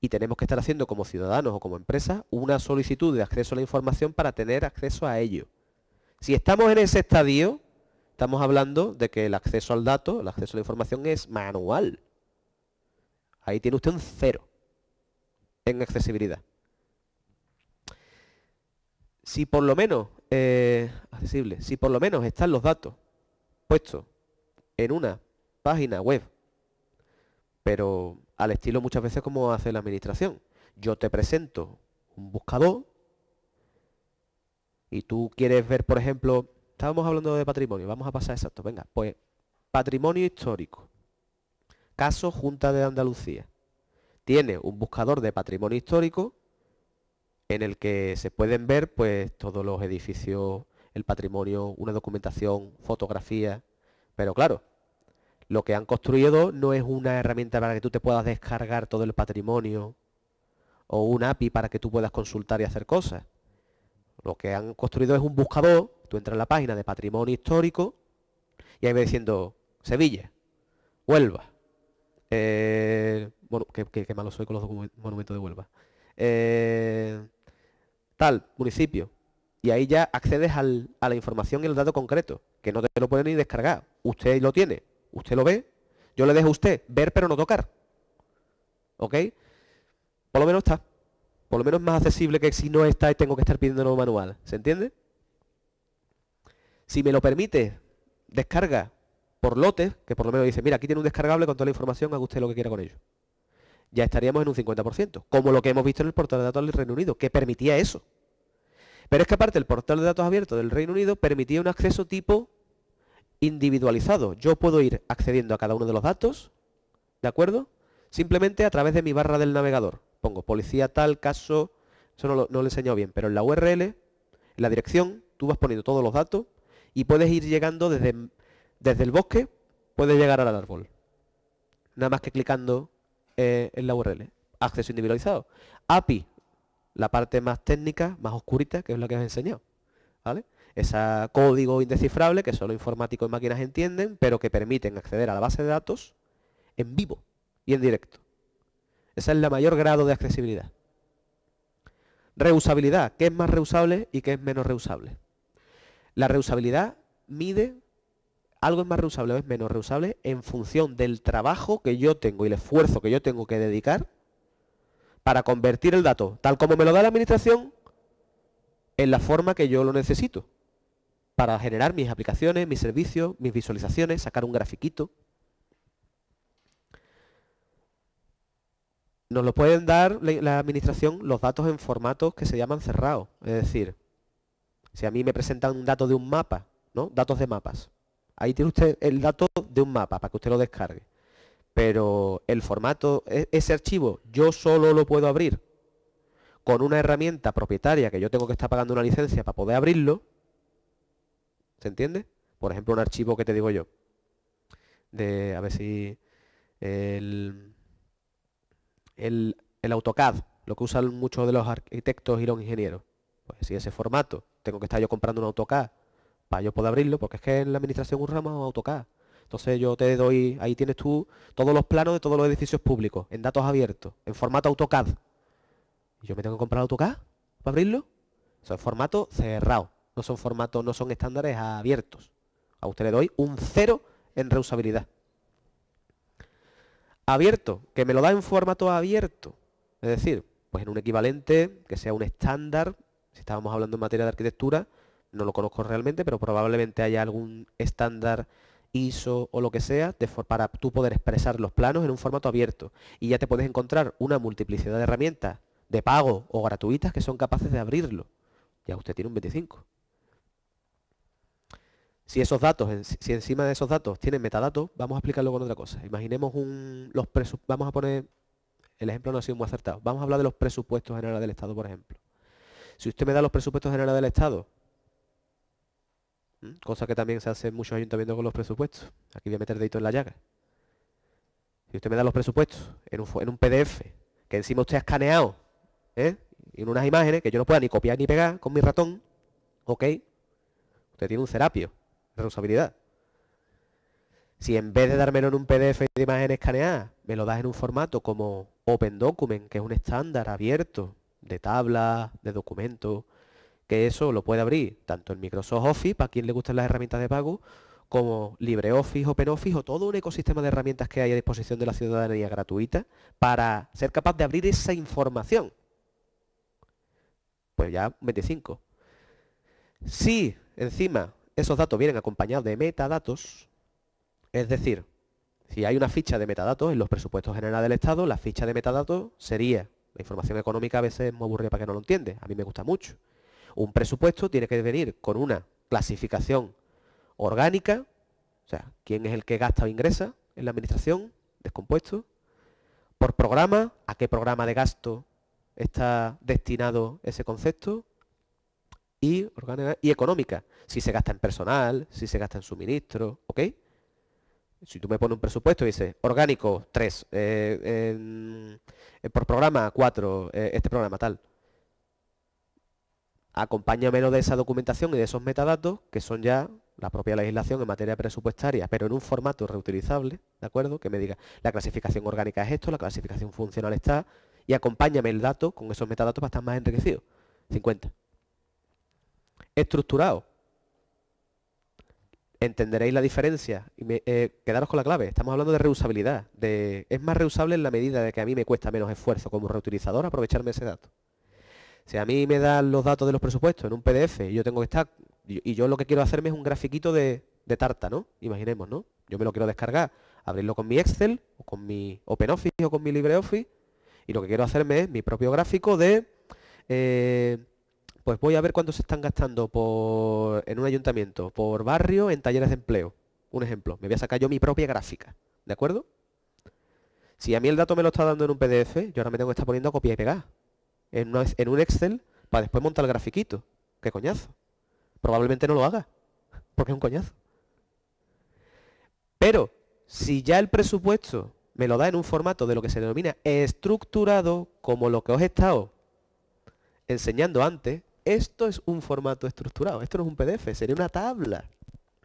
y tenemos que estar haciendo como ciudadanos o como empresas una solicitud de acceso a la información para tener acceso a ello. Si estamos en ese estadio, estamos hablando de que el acceso al dato, el acceso a la información es manual. Ahí tiene usted un cero en accesibilidad. Si por lo menos, eh, accesible, si por lo menos están los datos puestos en una página web pero al estilo muchas veces como hace la administración. Yo te presento un buscador y tú quieres ver, por ejemplo, estábamos hablando de patrimonio, vamos a pasar exacto, venga, pues patrimonio histórico, caso Junta de Andalucía. Tiene un buscador de patrimonio histórico en el que se pueden ver pues todos los edificios, el patrimonio, una documentación, fotografía, pero claro, lo que han construido no es una herramienta para que tú te puedas descargar todo el patrimonio o un API para que tú puedas consultar y hacer cosas. Lo que han construido es un buscador, tú entras en la página de patrimonio histórico y ahí va diciendo Sevilla, Huelva, eh, bueno, qué, malo soy con los monumentos de Huelva, eh, tal, municipio, y ahí ya accedes a la información y el dato concreto, que no te lo pueden ni descargar, usted lo tiene, Usted lo ve. Yo le dejo a usted ver pero no tocar. ¿Ok? Por lo menos está. Por lo menos es más accesible que si no está y tengo que estar pidiendo nuevo manual. ¿Se entiende? Si me lo permite, descarga por lotes, que por lo menos dice, mira, aquí tiene un descargable con toda la información, haga usted lo que quiera con ello. Ya estaríamos en un 50%, como lo que hemos visto en el portal de datos del Reino Unido, que permitía eso. Pero es que aparte el portal de datos abierto del Reino Unido permitía un acceso tipo individualizado. Yo puedo ir accediendo a cada uno de los datos, ¿de acuerdo? Simplemente a través de mi barra del navegador. Pongo policía tal, caso, eso no lo, enseñó he enseñado bien, pero en la URL, en la dirección, tú vas poniendo todos los datos y puedes ir llegando desde, desde el bosque, puedes llegar al árbol. Nada más que clicando eh, en la URL. Acceso individualizado. API, la parte más técnica, más oscurita, que es la que os he enseñado. ¿Vale? ese código indescifrable que solo informáticos y máquinas entienden, pero que permiten acceder a la base de datos en vivo y en directo. Ese es el mayor grado de accesibilidad. Reusabilidad. ¿Qué es más reusable y qué es menos reusable? La reusabilidad mide algo es más reusable o es menos reusable en función del trabajo que yo tengo y el esfuerzo que yo tengo que dedicar para convertir el dato, tal como me lo da la administración, en la forma que yo lo necesito para generar mis aplicaciones, mis servicios, mis visualizaciones, sacar un grafiquito. Nos lo pueden dar la, administración los datos en formatos que se llaman cerrados. Es decir, si a mí me presentan un dato de un mapa, ¿no? Datos de mapas. Ahí tiene usted el dato de un mapa para que usted lo descargue. Pero el formato, e, ese archivo, yo solo lo puedo abrir con una herramienta propietaria que yo tengo que estar pagando una licencia para poder abrirlo, ¿Se entiende? Por ejemplo, un archivo que te digo yo. De, a ver si el, AutoCAD, lo que usan muchos de los arquitectos y los ingenieros. Pues si ese formato, tengo que estar yo comprando un AutoCAD para yo poder abrirlo, porque es que en la administración un ramo es AutoCAD. Entonces yo te doy, ahí tienes tú todos los planos de todos los edificios públicos, en datos abiertos, en formato AutoCAD. ¿Y yo me tengo que comprar AutoCAD para abrirlo? Eso es formato cerrado no son formatos, no son estándares abiertos. A usted le doy un cero en reusabilidad. Abierto, que me lo da en formato abierto. Es decir, pues en un equivalente que sea un estándar, si estábamos hablando en materia de arquitectura, no lo conozco realmente, pero probablemente haya algún estándar ISO o lo que sea para tú poder expresar los planos en un formato abierto. Y ya te puedes encontrar una multiplicidad de herramientas de pago o gratuitas que son capaces de abrirlo. Ya usted tiene un 25. Si esos datos, si encima de esos datos tienen metadatos, vamos a explicarlo con otra cosa. Imaginemos un, los vamos a poner, el ejemplo no ha sido muy acertado, vamos a hablar de los presupuestos generales del Estado, por ejemplo. Si usted me da los presupuestos generales del Estado, cosa que también se hace en muchos ayuntamientos con los presupuestos, aquí voy a meter dedito en la llaga. Si usted me da los presupuestos en un, PDF, que encima usted ha escaneado, ¿eh? en unas imágenes que yo no pueda ni copiar ni pegar con mi ratón, ok, usted tiene un serapio reusabilidad. Si en vez de dármelo en un PDF de imagen escaneada, me lo das en un formato como Open Document, que es un estándar abierto de tablas, de documentos, que eso lo puede abrir tanto en Microsoft Office, para quien le gustan las herramientas de pago, como LibreOffice, OpenOffice o todo un ecosistema de herramientas que hay a disposición de la ciudadanía gratuita para ser capaz de abrir esa información. Pues ya 25. Si encima esos datos vienen acompañados de metadatos, es decir, si hay una ficha de metadatos en los presupuestos generales del Estado, la ficha de metadatos sería, la información económica a veces es muy aburrida para que no lo entiende, a mí me gusta mucho. Un presupuesto tiene que venir con una clasificación orgánica, o sea, quién es el que gasta o ingresa en la administración, descompuesto, por programa, a qué programa de gasto está destinado ese concepto, y orgánica y económica. Si se gasta en personal, si se gasta en suministro, ¿ok? Si tú me pones un presupuesto y dices, orgánico, 3, eh, eh, por programa, 4, eh, este programa, tal. Acompáñamelo de esa documentación y de esos metadatos, que son ya la propia legislación en materia presupuestaria, pero en un formato reutilizable, ¿de acuerdo? Que me diga, la clasificación orgánica es esto, la clasificación funcional está, y acompáñame el dato con esos metadatos para estar más enriquecido. 50 estructurado. Entenderéis la diferencia y eh, quedaros con la clave. Estamos hablando de reusabilidad. De, es más reusable en la medida de que a mí me cuesta menos esfuerzo como reutilizador aprovecharme ese dato. Si a mí me dan los datos de los presupuestos en un PDF y yo tengo que estar, y yo lo que quiero hacerme es un grafiquito de, de tarta, ¿no? Imaginemos, ¿no? Yo me lo quiero descargar, abrirlo con mi Excel, o con mi OpenOffice o con mi LibreOffice, y lo que quiero hacerme es mi propio gráfico de eh, pues voy a ver cuánto se están gastando en un ayuntamiento, por barrio, en talleres de empleo. Un ejemplo, me voy a sacar yo mi propia gráfica, ¿de acuerdo? Si a mí el dato me lo está dando en un PDF, yo ahora me tengo que estar poniendo a copiar y pegar. En, en un Excel, para después montar el grafiquito. ¡Qué coñazo! Probablemente no lo haga, porque es un coñazo. Pero, si ya el presupuesto me lo da en un formato de lo que se denomina estructurado, como lo que os he estado enseñando antes, esto es un formato estructurado, esto no es un PDF, sería una tabla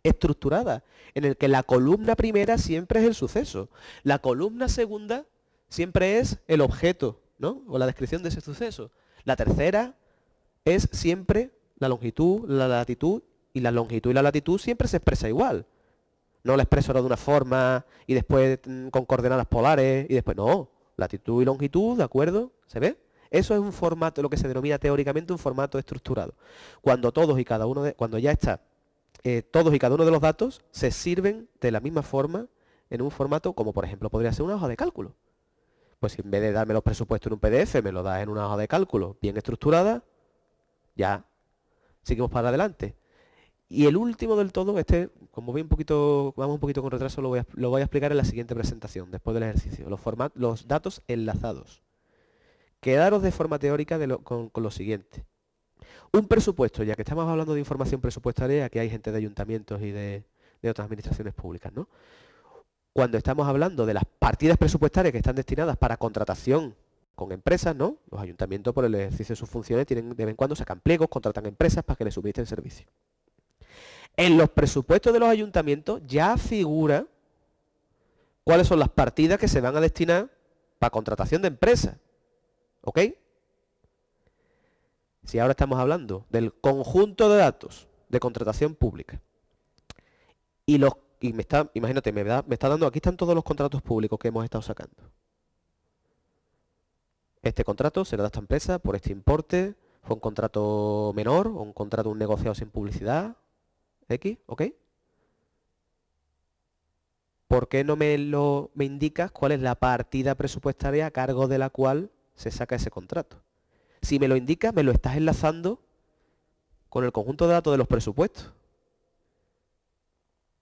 estructurada en el que la columna primera siempre es el suceso, la columna segunda siempre es el objeto, ¿no? O la descripción de ese suceso. La tercera es siempre la longitud, la latitud y la longitud y la latitud siempre se expresa igual. No la expreso ahora de una forma y después mm, con coordenadas polares y después no, latitud y longitud, ¿de acuerdo? ¿Se ve? Eso es un formato, lo que se denomina teóricamente un formato estructurado. Cuando todos y cada uno de, cuando ya está, eh, todos y cada uno de los datos se sirven de la misma forma en un formato como por ejemplo podría ser una hoja de cálculo. Pues en vez de darme los presupuestos en un PDF, me lo das en una hoja de cálculo bien estructurada, ya seguimos para adelante. Y el último del todo, este, como un poquito, vamos un poquito con retraso, lo voy a, explicar en la siguiente presentación, después del ejercicio. los datos enlazados quedaros de forma teórica con, lo siguiente. Un presupuesto, ya que estamos hablando de información presupuestaria, que hay gente de ayuntamientos y de, otras administraciones públicas, ¿no? Cuando estamos hablando de las partidas presupuestarias que están destinadas para contratación con empresas, ¿no? Los ayuntamientos por el ejercicio de sus funciones tienen de vez en cuando sacan pliegos, contratan empresas para que les suministren servicio. En los presupuestos de los ayuntamientos ya figura cuáles son las partidas que se van a destinar para contratación de empresas. ¿Ok? Si ahora estamos hablando del conjunto de datos de contratación pública y los me está, imagínate, me, está dando, aquí están todos los contratos públicos que hemos estado sacando. Este contrato se le da a esta empresa por este importe, fue un contrato menor, o un contrato, un negociado sin publicidad, X, ¿ok? ¿Por qué no me, lo, me indicas cuál es la partida presupuestaria a cargo de la cual se saca ese contrato. Si me lo indica, me lo estás enlazando con el conjunto de datos de los presupuestos.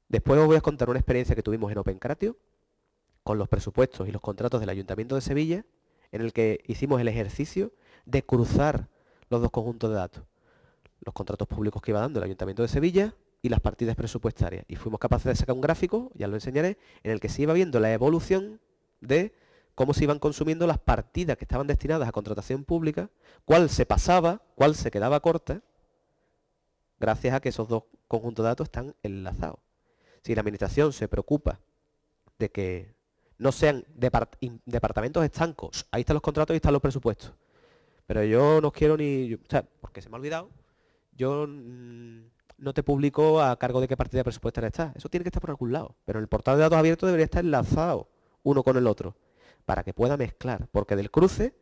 Después os voy a contar una experiencia que tuvimos en OpenCratio con los presupuestos y los contratos del Ayuntamiento de Sevilla, en el que hicimos el ejercicio de cruzar los dos conjuntos de datos. Los contratos públicos que iba dando el Ayuntamiento de Sevilla y las partidas presupuestarias. Y fuimos capaces de sacar un gráfico, ya lo enseñaré, en el que se iba viendo la evolución de cómo se iban consumiendo las partidas que estaban destinadas a contratación pública, cuál se pasaba, cuál se quedaba corta, gracias a que esos dos conjuntos de datos están enlazados. Si la Administración se preocupa de que no sean departamentos estancos, ahí están los contratos y están los presupuestos, pero yo no quiero ni... O sea, porque se me ha olvidado, yo mm, no te publico a cargo de qué partida presupuestaria está. Eso tiene que estar por algún lado. Pero en el portal de datos abierto debería estar enlazado uno con el otro para que pueda mezclar, porque del cruce,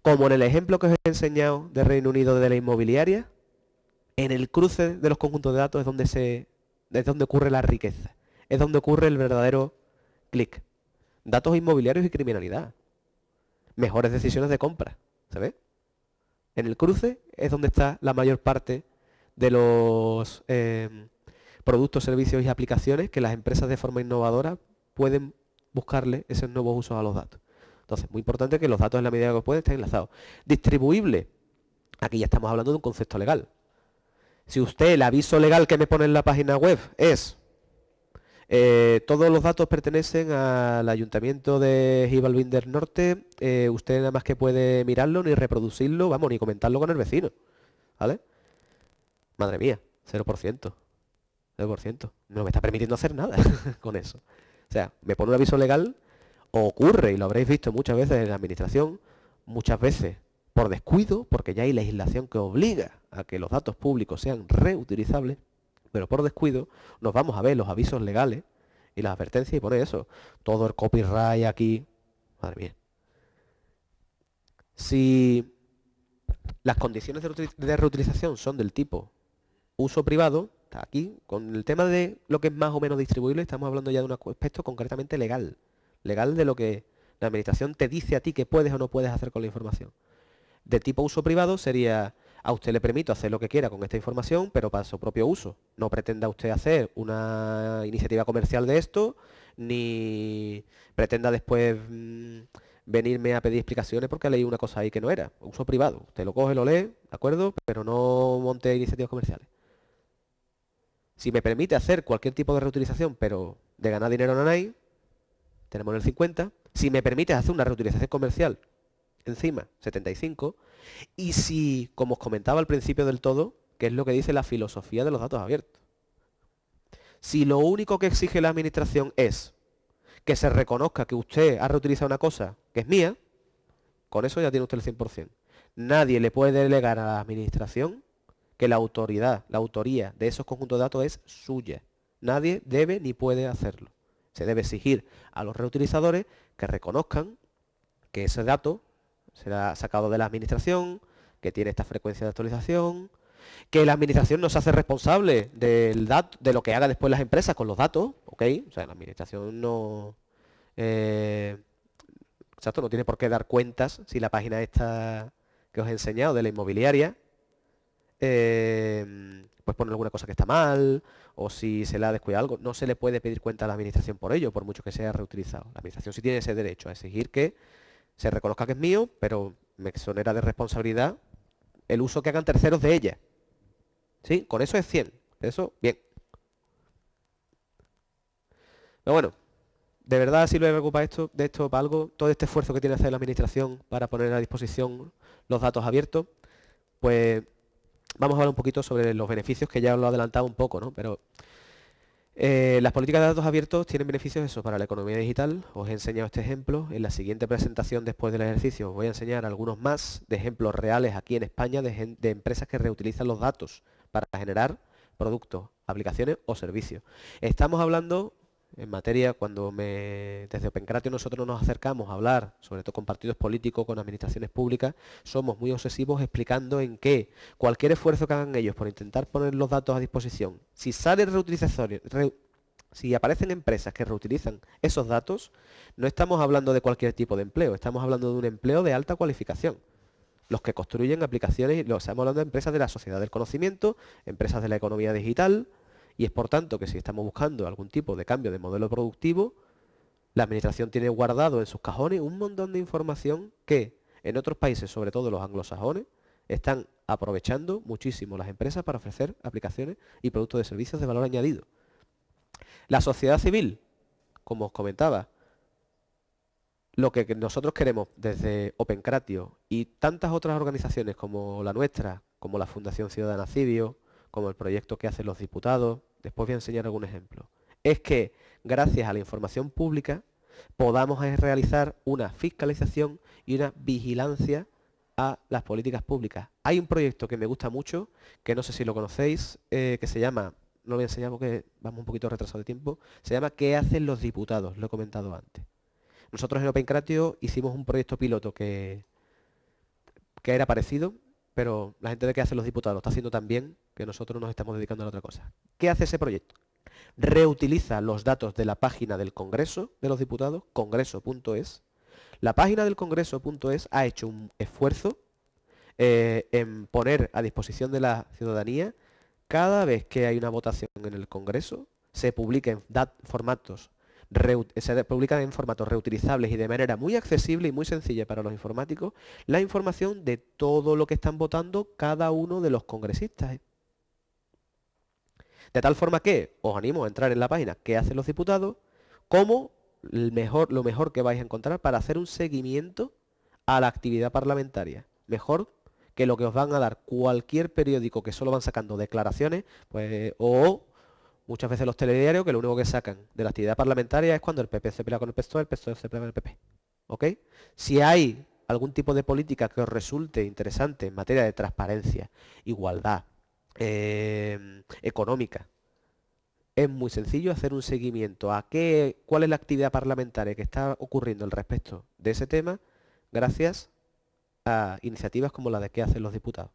como en el ejemplo que os he enseñado de Reino Unido de la inmobiliaria, en el cruce de los conjuntos de datos es donde se es donde ocurre la riqueza, es donde ocurre el verdadero clic. Datos inmobiliarios y criminalidad. Mejores decisiones de compra, ¿sabes? En el cruce es donde está la mayor parte de los eh, productos, servicios y aplicaciones que las empresas de forma innovadora pueden buscarle esos nuevos usos a los datos. Entonces, muy importante que los datos en la medida que pueden estén enlazados. Distribuible. Aquí ya estamos hablando de un concepto legal. Si usted el aviso legal que me pone en la página web es eh, todos los datos pertenecen al ayuntamiento de Gibalbinder Norte, eh, usted nada más que puede mirarlo, ni reproducirlo, vamos, ni comentarlo con el vecino. ¿Vale? Madre mía, 0%. 0%. No me está permitiendo hacer nada con eso. O sea, me pone un aviso legal ocurre, y lo habréis visto muchas veces en la administración, muchas veces por descuido, porque ya hay legislación que obliga a que los datos públicos sean reutilizables, pero por descuido nos vamos a ver los avisos legales y las advertencias y por eso, todo el copyright aquí, madre mía. Si las condiciones de reutilización son del tipo uso privado, aquí, con el tema de lo que es más o menos distribuible, estamos hablando ya de un aspecto concretamente legal legal de lo que la administración te dice a ti que puedes o no puedes hacer con la información. De tipo uso privado sería, a usted le permito hacer lo que quiera con esta información, pero para su propio uso. No pretenda usted hacer una iniciativa comercial de esto, ni pretenda después mm, venirme a pedir explicaciones porque leí una cosa ahí que no era. Uso privado. Usted lo coge, lo lee, ¿de acuerdo? Pero no monte iniciativas comerciales. Si me permite hacer cualquier tipo de reutilización, pero de ganar dinero no hay, tenemos el 50. Si me permites hacer una reutilización comercial, encima, 75. Y si, como os comentaba al principio del todo, que es lo que dice la filosofía de los datos abiertos. Si lo único que exige la administración es que se reconozca que usted ha reutilizado una cosa que es mía, con eso ya tiene usted el 100%. Nadie le puede delegar a la administración que la autoridad, la autoría de esos conjuntos de datos es suya. Nadie debe ni puede hacerlo. Se debe exigir a los reutilizadores que reconozcan que ese dato será sacado de la administración, que tiene esta frecuencia de actualización, que la administración no se hace responsable del de lo que haga después las empresas con los datos, ¿ok? O sea, la administración no... Eh, no tiene por qué dar cuentas si la página esta que os he enseñado de la inmobiliaria, eh, pues pone alguna cosa que está mal, o si se le ha descuidado algo, no se le puede pedir cuenta a la administración por ello, por mucho que sea reutilizado. La administración sí tiene ese derecho a exigir que se reconozca que es mío, pero me exonera de responsabilidad el uso que hagan terceros de ella. ¿Sí? Con eso es 100. Eso, bien. Pero bueno, de verdad si le preocupa esto, de esto para algo, todo este esfuerzo que tiene que hacer la administración para poner a disposición los datos abiertos, pues vamos a hablar un poquito sobre los beneficios, que ya lo he adelantado un poco, ¿no? Pero eh, las políticas de datos abiertos tienen beneficios eso para la economía digital. Os he enseñado este ejemplo. En la siguiente presentación después del ejercicio os voy a enseñar algunos más de ejemplos reales aquí en España de empresas que reutilizan los datos para generar productos, aplicaciones o servicios. Estamos hablando en materia, cuando desde Opencratio nosotros nos acercamos a hablar, sobre todo con partidos políticos, con administraciones públicas, somos muy obsesivos explicando en qué cualquier esfuerzo que hagan ellos por intentar poner los datos a disposición, si sale reutilizatorio, si aparecen empresas que reutilizan esos datos, no estamos hablando de cualquier tipo de empleo, estamos hablando de un empleo de alta cualificación los que construyen aplicaciones, lo estamos hablando de empresas de la sociedad del conocimiento, empresas de la economía digital, y es por tanto que si estamos buscando algún tipo de cambio de modelo productivo, la administración tiene guardado en sus cajones un montón de información que en otros países, sobre todo los anglosajones, están aprovechando muchísimo las empresas para ofrecer aplicaciones y productos de servicios de valor añadido. La sociedad civil, como os comentaba, lo que nosotros queremos desde Opencratio y tantas otras organizaciones como la nuestra, como la Fundación Ciudadana Civio, como el proyecto que hacen los diputados, después voy a enseñar algún ejemplo, es que gracias a la información pública podamos realizar una fiscalización y una vigilancia a las políticas públicas. Hay un proyecto que me gusta mucho, que no sé si lo conocéis, eh, que se llama, no voy a enseñar porque vamos un poquito retrasado de tiempo, se llama ¿Qué hacen los diputados? Lo he comentado antes. Nosotros en OpenCratio hicimos un proyecto piloto que, que era parecido, pero la gente de ¿Qué hacen los diputados? está haciendo también que nosotros nos estamos dedicando a otra cosa. ¿Qué hace ese proyecto? Reutiliza los datos de la página del Congreso de los Diputados, congreso.es. La página del congreso.es ha hecho un esfuerzo eh, en poner a disposición de la ciudadanía cada vez que hay una votación en el Congreso, se publica en formatos se publican en formatos reutilizables y de manera muy accesible y muy sencilla para los informáticos la información de todo lo que están votando cada uno de los congresistas. De tal forma que os animo a entrar en la página que hacen los diputados como lo mejor que vais a encontrar para hacer un seguimiento a la actividad parlamentaria. Mejor que lo que os van a dar cualquier periódico que solo van sacando declaraciones pues, o muchas veces los telediarios que lo único que sacan de la actividad parlamentaria es cuando el PP se pelea con el PSOE, el PSOE se pelea con el PP. Si hay algún tipo de política que os resulte interesante en materia de transparencia, igualdad, Em, económica. Es muy sencillo hacer un seguimiento a qué, cuál es la actividad parlamentaria que está ocurriendo al respecto de ese tema gracias a iniciativas como la de qué hacen los diputados.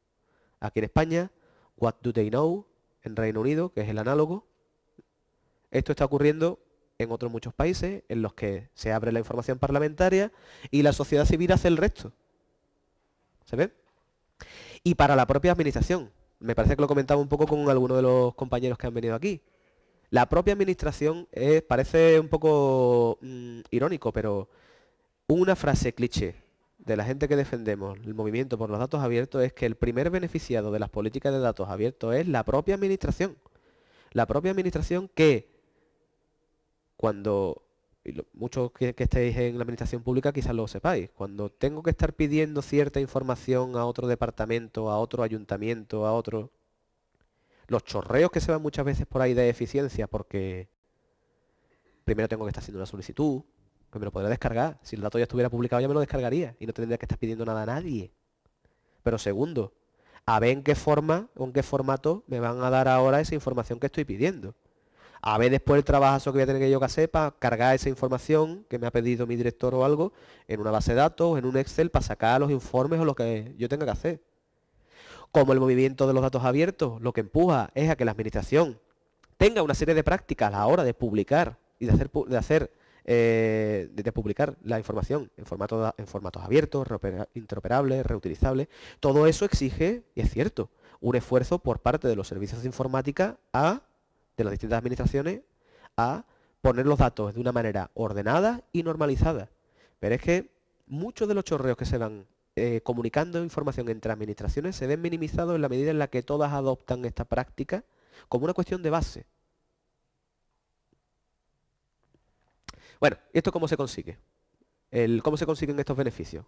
Aquí en España, What Do They Know, en Reino Unido, que es el análogo. Esto está ocurriendo en otros muchos países en los que se abre la información parlamentaria y la sociedad civil hace el resto. ¿Se ve? Y para la propia administración me parece que lo comentaba un poco con alguno de los compañeros que han venido aquí. La propia administración parece un poco mm, irónico, pero una frase cliché de la gente que defendemos el movimiento por los datos abiertos es que el primer beneficiado de las políticas de datos abiertos es la propia administración. La propia administración que cuando y muchos que, que, estéis en la administración pública quizás lo sepáis, cuando tengo que estar pidiendo cierta información a otro departamento, a otro ayuntamiento, a otro, los chorreos que se van muchas veces por ahí de eficiencia, porque primero tengo que estar haciendo una solicitud, que me lo podría descargar, si el dato ya estuviera publicado ya me lo descargaría y no tendría que estar pidiendo nada a nadie. Pero segundo, a ver en qué forma o en qué formato me van a dar ahora esa información que estoy pidiendo a ver después el trabajo que voy a tener que yo que hacer para cargar esa información que me ha pedido mi director o algo en una base de datos, en un Excel, para sacar los informes o lo que yo tenga que hacer. Como el movimiento de los datos abiertos, lo que empuja es a que la administración tenga una serie de prácticas a la hora de publicar y de hacer, de hacer eh, de, publicar la información en, en formatos abiertos, interoperables, reutilizables. Todo eso exige, y es cierto, un esfuerzo por parte de los servicios de informática a de las distintas administraciones a poner los datos de una manera ordenada y normalizada. Pero es que muchos de los chorreos que se van eh, comunicando información entre administraciones se ven minimizados en la medida en la que todas adoptan esta práctica como una cuestión de base. Bueno, ¿y esto cómo se consigue? El, ¿Cómo se consiguen estos beneficios?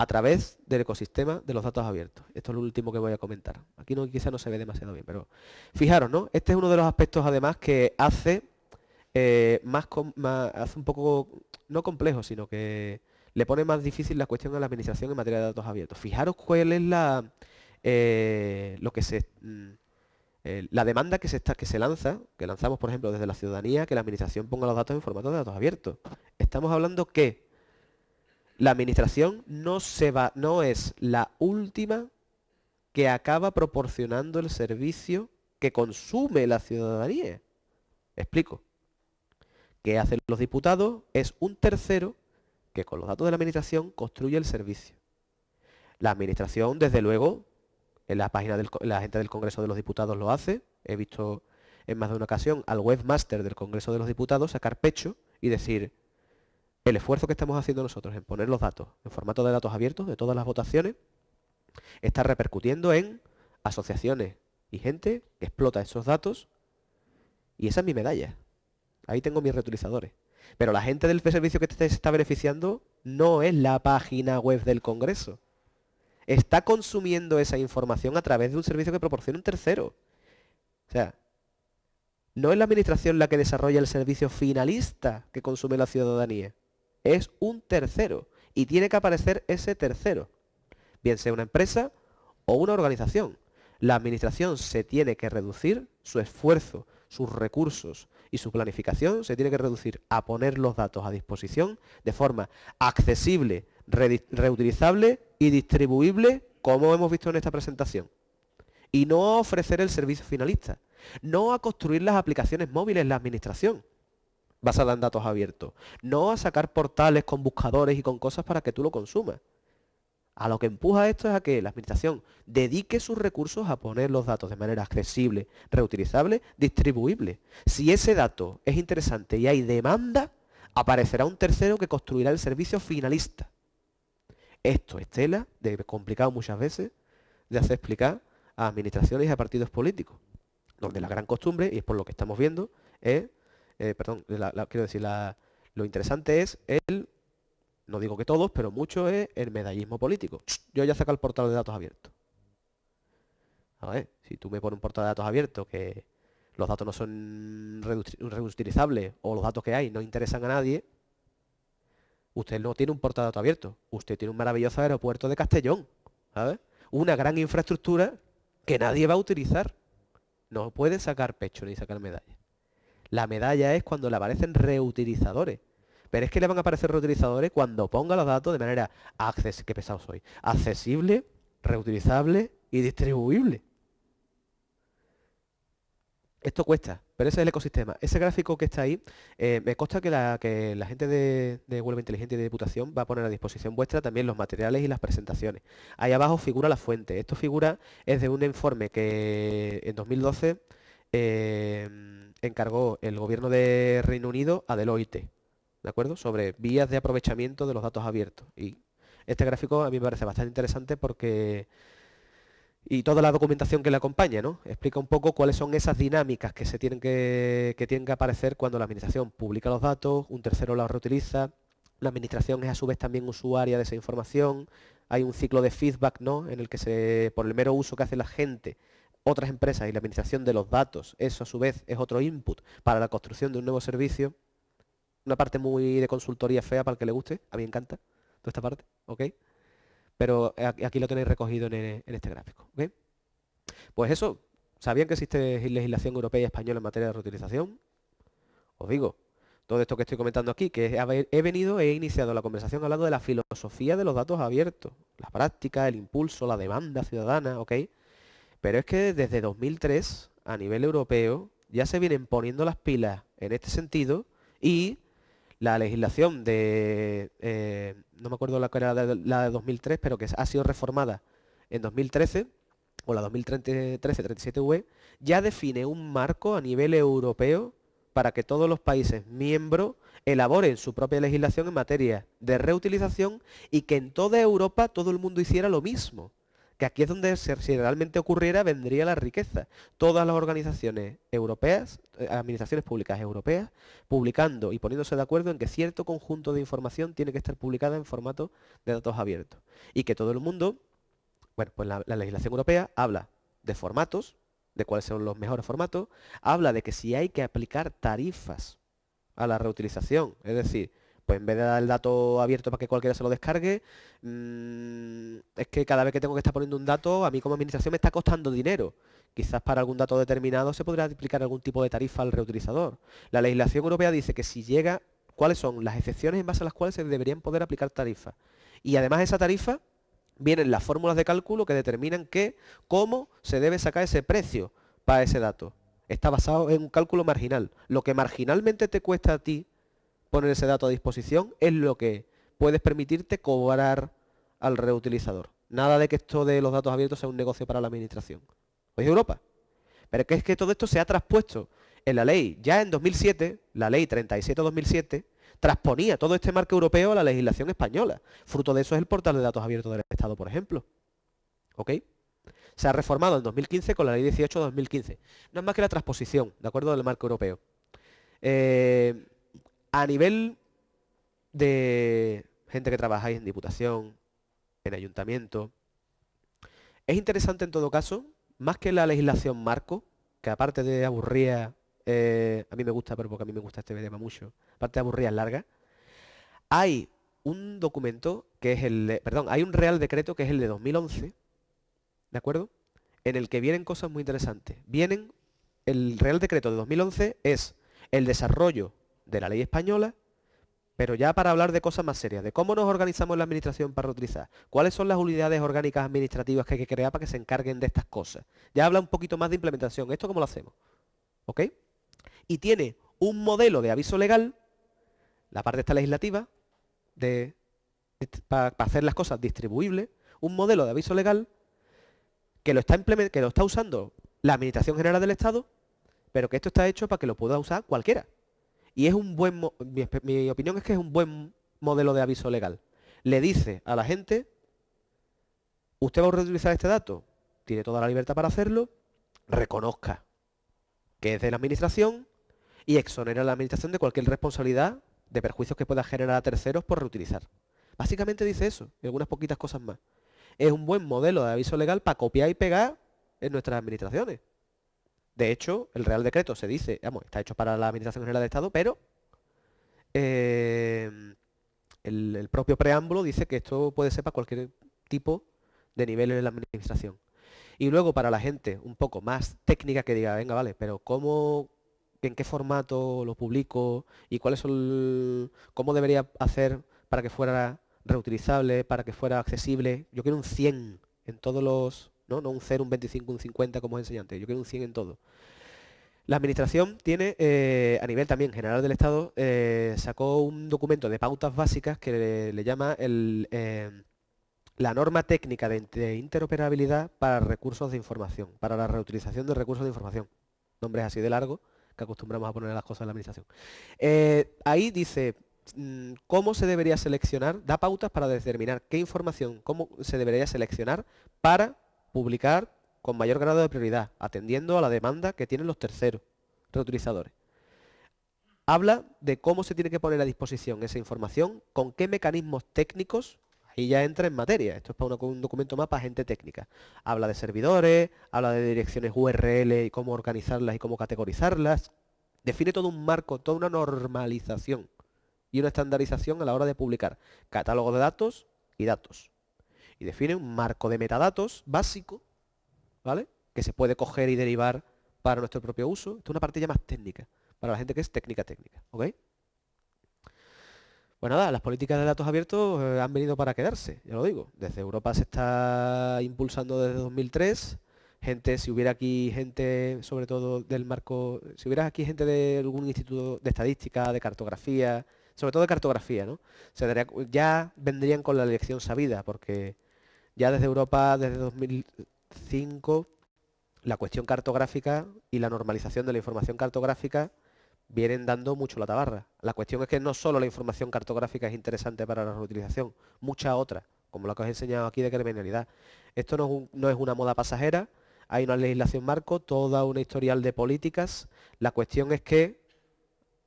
a través del ecosistema de los datos abiertos. Esto es lo último que voy a comentar. Aquí no, quizá no se ve demasiado bien, pero fijaros, ¿no? Este es uno de los aspectos además que hace eh, más, hace un poco, no complejo, sino que le pone más difícil la cuestión a la administración en materia de datos abiertos. Fijaros cuál es la, eh, lo que se... Mm, eh, la demanda que se, está, que se lanza, que lanzamos por ejemplo desde la ciudadanía, que la administración ponga los datos en formato de datos abiertos. Estamos hablando que la administración no, es la última que acaba proporcionando el servicio que consume la ciudadanía. Explico. ¿Qué hacen los diputados? Es un tercero que con los datos de la administración construye el servicio. La administración, desde luego, en la página de la gente del Congreso de los Diputados lo hace. He visto en más de una ocasión al webmaster del Congreso de los Diputados sacar pecho y decir, el esfuerzo que estamos haciendo nosotros en poner los datos en formato de datos abiertos de todas las votaciones está repercutiendo en asociaciones y gente que explota esos datos y esa es mi medalla. Ahí tengo mis reutilizadores. Pero la gente del servicio que se está beneficiando no es la página web del Congreso. Está consumiendo esa información a través de un servicio que proporciona un tercero. O sea, no es la administración la que desarrolla el servicio finalista que consume la ciudadanía es un tercero y tiene que aparecer ese tercero, bien sea una empresa o una organización. La administración se tiene que reducir su esfuerzo, sus recursos y su planificación se tiene que reducir a poner los datos a disposición de forma accesible, reutilizable y distribuible, como hemos visto en esta presentación. Y no a ofrecer el servicio finalista. No a construir las aplicaciones móviles la administración vas a datos abiertos. No a sacar portales con buscadores y con cosas para que tú lo consumas. A lo que empuja esto es a que la Administración dedique sus recursos a poner los datos de manera accesible, reutilizable, distribuible. Si ese dato es interesante y hay demanda, aparecerá un tercero que construirá el servicio finalista. Esto es tela, de complicado muchas veces, de hacer explicar a administraciones y a partidos políticos, donde la gran costumbre, y es por lo que estamos viendo, es eh, perdón, quiero decir, lo interesante es el, no digo que todos, pero mucho es el medallismo político. Yo ya saco el portal de datos abierto. A ver, si tú me pones un portal de datos abierto que los datos no son reutilizables o los datos que hay no interesan a nadie, usted no tiene un portal de datos abierto. Usted tiene un maravilloso aeropuerto de Castellón, Una gran infraestructura que nadie va a utilizar. No puede sacar pecho ni sacar medalla. La medalla es cuando le aparecen reutilizadores. Pero es que le van a aparecer reutilizadores cuando ponga los datos de manera accesible, reutilizable y distribuible. Esto cuesta, pero ese es el ecosistema. Ese gráfico que está ahí, eh, me consta que la, gente de, Huelva Inteligente y de Diputación va a poner a disposición vuestra también los materiales y las presentaciones. Ahí abajo figura la fuente. Esto figura es de un informe que en 2012 encargó el gobierno de Reino Unido a Deloitte, ¿de acuerdo? Sobre vías de aprovechamiento de los datos abiertos. Y este gráfico a mí me parece bastante interesante porque... Y toda la documentación que le acompaña, ¿no? Explica un poco cuáles son esas dinámicas que se tienen que, que tienen que aparecer cuando la administración publica los datos, un tercero los reutiliza, la administración es a su vez también usuaria de esa información, hay un ciclo de feedback, ¿no? En el que se, por el mero uso que hace la gente otras empresas y la administración de los datos, eso a su vez es otro input para la construcción de un nuevo servicio, una parte muy de consultoría fea para el que le guste, a mí me encanta toda esta parte, ¿ok? Pero aquí lo tenéis recogido en, este gráfico, Pues eso, ¿sabían que existe legislación europea y española en materia de reutilización? Os digo, todo esto que estoy comentando aquí, que he venido e he iniciado la conversación hablando de la filosofía de los datos abiertos, las prácticas, el impulso, la demanda ciudadana, ¿ok? Pero es que desde 2003, a nivel europeo, ya se vienen poniendo las pilas en este sentido y la legislación de, eh, no me acuerdo la que era la de 2003, pero que ha sido reformada en 2013, o la 2013-37V, e, ya define un marco a nivel europeo para que todos los países miembros elaboren su propia legislación en materia de reutilización y que en toda Europa todo el mundo hiciera lo mismo que aquí es donde si realmente ocurriera vendría la riqueza. Todas las organizaciones europeas, eh, administraciones públicas europeas, publicando y poniéndose de acuerdo en que cierto conjunto de información tiene que estar publicada en formato de datos abiertos. Y que todo el mundo, bueno, pues la, legislación europea habla de formatos, de cuáles son los mejores formatos, habla de que si hay que aplicar tarifas a la reutilización, es decir, pues en vez de dar el dato abierto para que cualquiera se lo descargue, mm, es que cada vez que tengo que estar poniendo un dato, a mí como administración me está costando dinero. Quizás para algún dato determinado se podría aplicar algún tipo de tarifa al reutilizador. La legislación europea dice que si llega, ¿cuáles son las excepciones en base a las cuales se deberían poder aplicar tarifas? Y además esa tarifa vienen las fórmulas de cálculo que determinan qué, cómo se debe sacar ese precio para ese dato. Está basado en un cálculo marginal. Lo que marginalmente te cuesta a ti poner ese dato a disposición es lo que puedes permitirte cobrar al reutilizador. Nada de que esto de los datos abiertos sea un negocio para la administración. Pues Europa. Pero que es que todo esto se ha traspuesto en la ley. Ya en 2007, la ley 37-2007, transponía todo este marco europeo a la legislación española. Fruto de eso es el portal de datos abiertos del Estado, por ejemplo. ¿Ok? Se ha reformado en 2015 con la ley 18-2015. No es más que la transposición, ¿de acuerdo?, del marco europeo. Eh, a nivel de gente que trabajáis en diputación, en ayuntamiento, es interesante en todo caso, más que la legislación marco, que aparte de aburría, eh, a mí me gusta, pero porque a mí me gusta este tema mucho, aparte de aburría larga, hay un documento que es el, perdón, hay un real decreto que es el de 2011, ¿de acuerdo? En el que vienen cosas muy interesantes. Vienen, el real decreto de 2011 es el desarrollo de la ley española, pero ya para hablar de cosas más serias, de cómo nos organizamos la administración para utilizar. cuáles son las unidades orgánicas administrativas que hay que crear para que se encarguen de estas cosas. Ya habla un poquito más de implementación, esto cómo lo hacemos. ¿Ok? Y tiene un modelo de aviso legal, la parte esta legislativa, de, para, hacer las cosas distribuibles, un modelo de aviso legal que lo, está que lo está usando la Administración General del Estado, pero que esto está hecho para que lo pueda usar cualquiera. Y es un buen, mi, mi opinión es que es un buen modelo de aviso legal. Le dice a la gente, usted va a reutilizar este dato, tiene toda la libertad para hacerlo, reconozca que es de la administración y exonera a la administración de cualquier responsabilidad de perjuicios que pueda generar a terceros por reutilizar. Básicamente dice eso y algunas poquitas cosas más. Es un buen modelo de aviso legal para copiar y pegar en nuestras administraciones. De hecho, el Real Decreto se dice, está hecho para la Administración General del Estado, pero eh, el, propio preámbulo dice que esto puede ser para cualquier tipo de nivel en la administración. Y luego para la gente un poco más técnica que diga, venga, vale, pero ¿cómo, en qué formato lo publico y cuáles son, cómo debería hacer para que fuera reutilizable, para que fuera accesible? Yo quiero un 100 en todos los ¿no? un 0, un 25, un 50 como enseñante, yo quiero un 100 en todo. La Administración tiene, eh, a nivel también general del Estado, eh, sacó un documento de pautas básicas que le, llama eh, la norma técnica de, interoperabilidad para recursos de información, para la reutilización de recursos de información. Nombre así de largo que acostumbramos a poner las cosas en la Administración. ahí dice mm, cómo se debería seleccionar, da pautas para determinar qué información, cómo se debería seleccionar para publicar con mayor grado de prioridad, atendiendo a la demanda que tienen los terceros reutilizadores. Habla de cómo se tiene que poner a disposición esa información, con qué mecanismos técnicos, y ya entra en materia, esto es para un documento más para gente técnica. Habla de servidores, habla de direcciones URL y cómo organizarlas y cómo categorizarlas. Define todo un marco, toda una normalización y una estandarización a la hora de publicar catálogo de datos y datos y define un marco de metadatos básico, ¿vale? Que se puede coger y derivar para nuestro propio uso. Esto es una partilla más técnica, para la gente que es técnica técnica, ¿ok? Pues nada, las políticas de datos abiertos eh, han venido para quedarse, ya lo digo. Desde Europa se está impulsando desde 2003. Gente, si hubiera aquí gente, sobre todo del marco, si hubiera aquí gente de algún instituto de estadística, de cartografía, sobre todo de cartografía, ¿no? ya vendrían con la elección sabida, porque ya desde Europa, desde 2005, la cuestión cartográfica y la normalización de la información cartográfica vienen dando mucho la tabarra. La cuestión es que no solo la información cartográfica es interesante para la reutilización, mucha otra, como la que os he enseñado aquí de criminalidad. Esto no es, una moda pasajera, hay una legislación marco, toda una historial de políticas. La cuestión es que,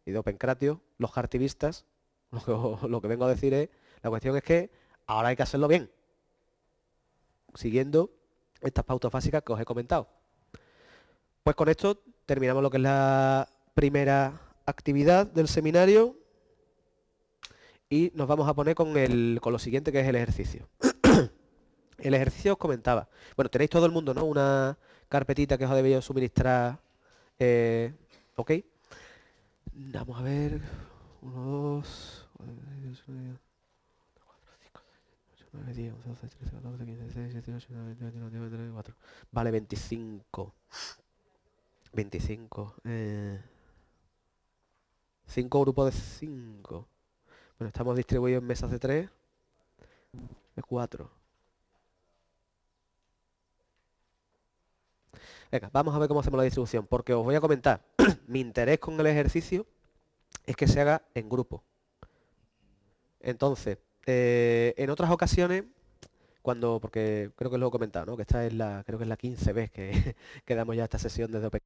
y de Opencratio, los cartivistas, lo que vengo a decir es, la cuestión es que ahora hay que hacerlo bien siguiendo estas pautas básicas que os he comentado. Pues con esto terminamos lo que es la primera actividad del seminario y nos vamos a poner con, el, con lo siguiente que es el ejercicio. el ejercicio os comentaba. Bueno, tenéis todo el mundo, ¿no? Una carpetita que os debido suministrar. Eh, ¿Ok? Vamos a ver. Uno, dos. 9, 10, 11, 12, 13, 14, 15, 16, 17, 18, 19, 20, 21, 22, 24. Vale, 25. 25. 5 grupos de 5. Bueno, estamos distribuidos en mesas de 3. De 4. Venga, vamos a ver cómo hacemos la distribución, porque os voy a comentar. Mi interés con el ejercicio es que se haga en grupo. Entonces, eh, en otras ocasiones, cuando, porque creo que lo he comentado, ¿no? Que esta es la, creo que es la 15 vez que, que damos ya esta sesión desde OPEC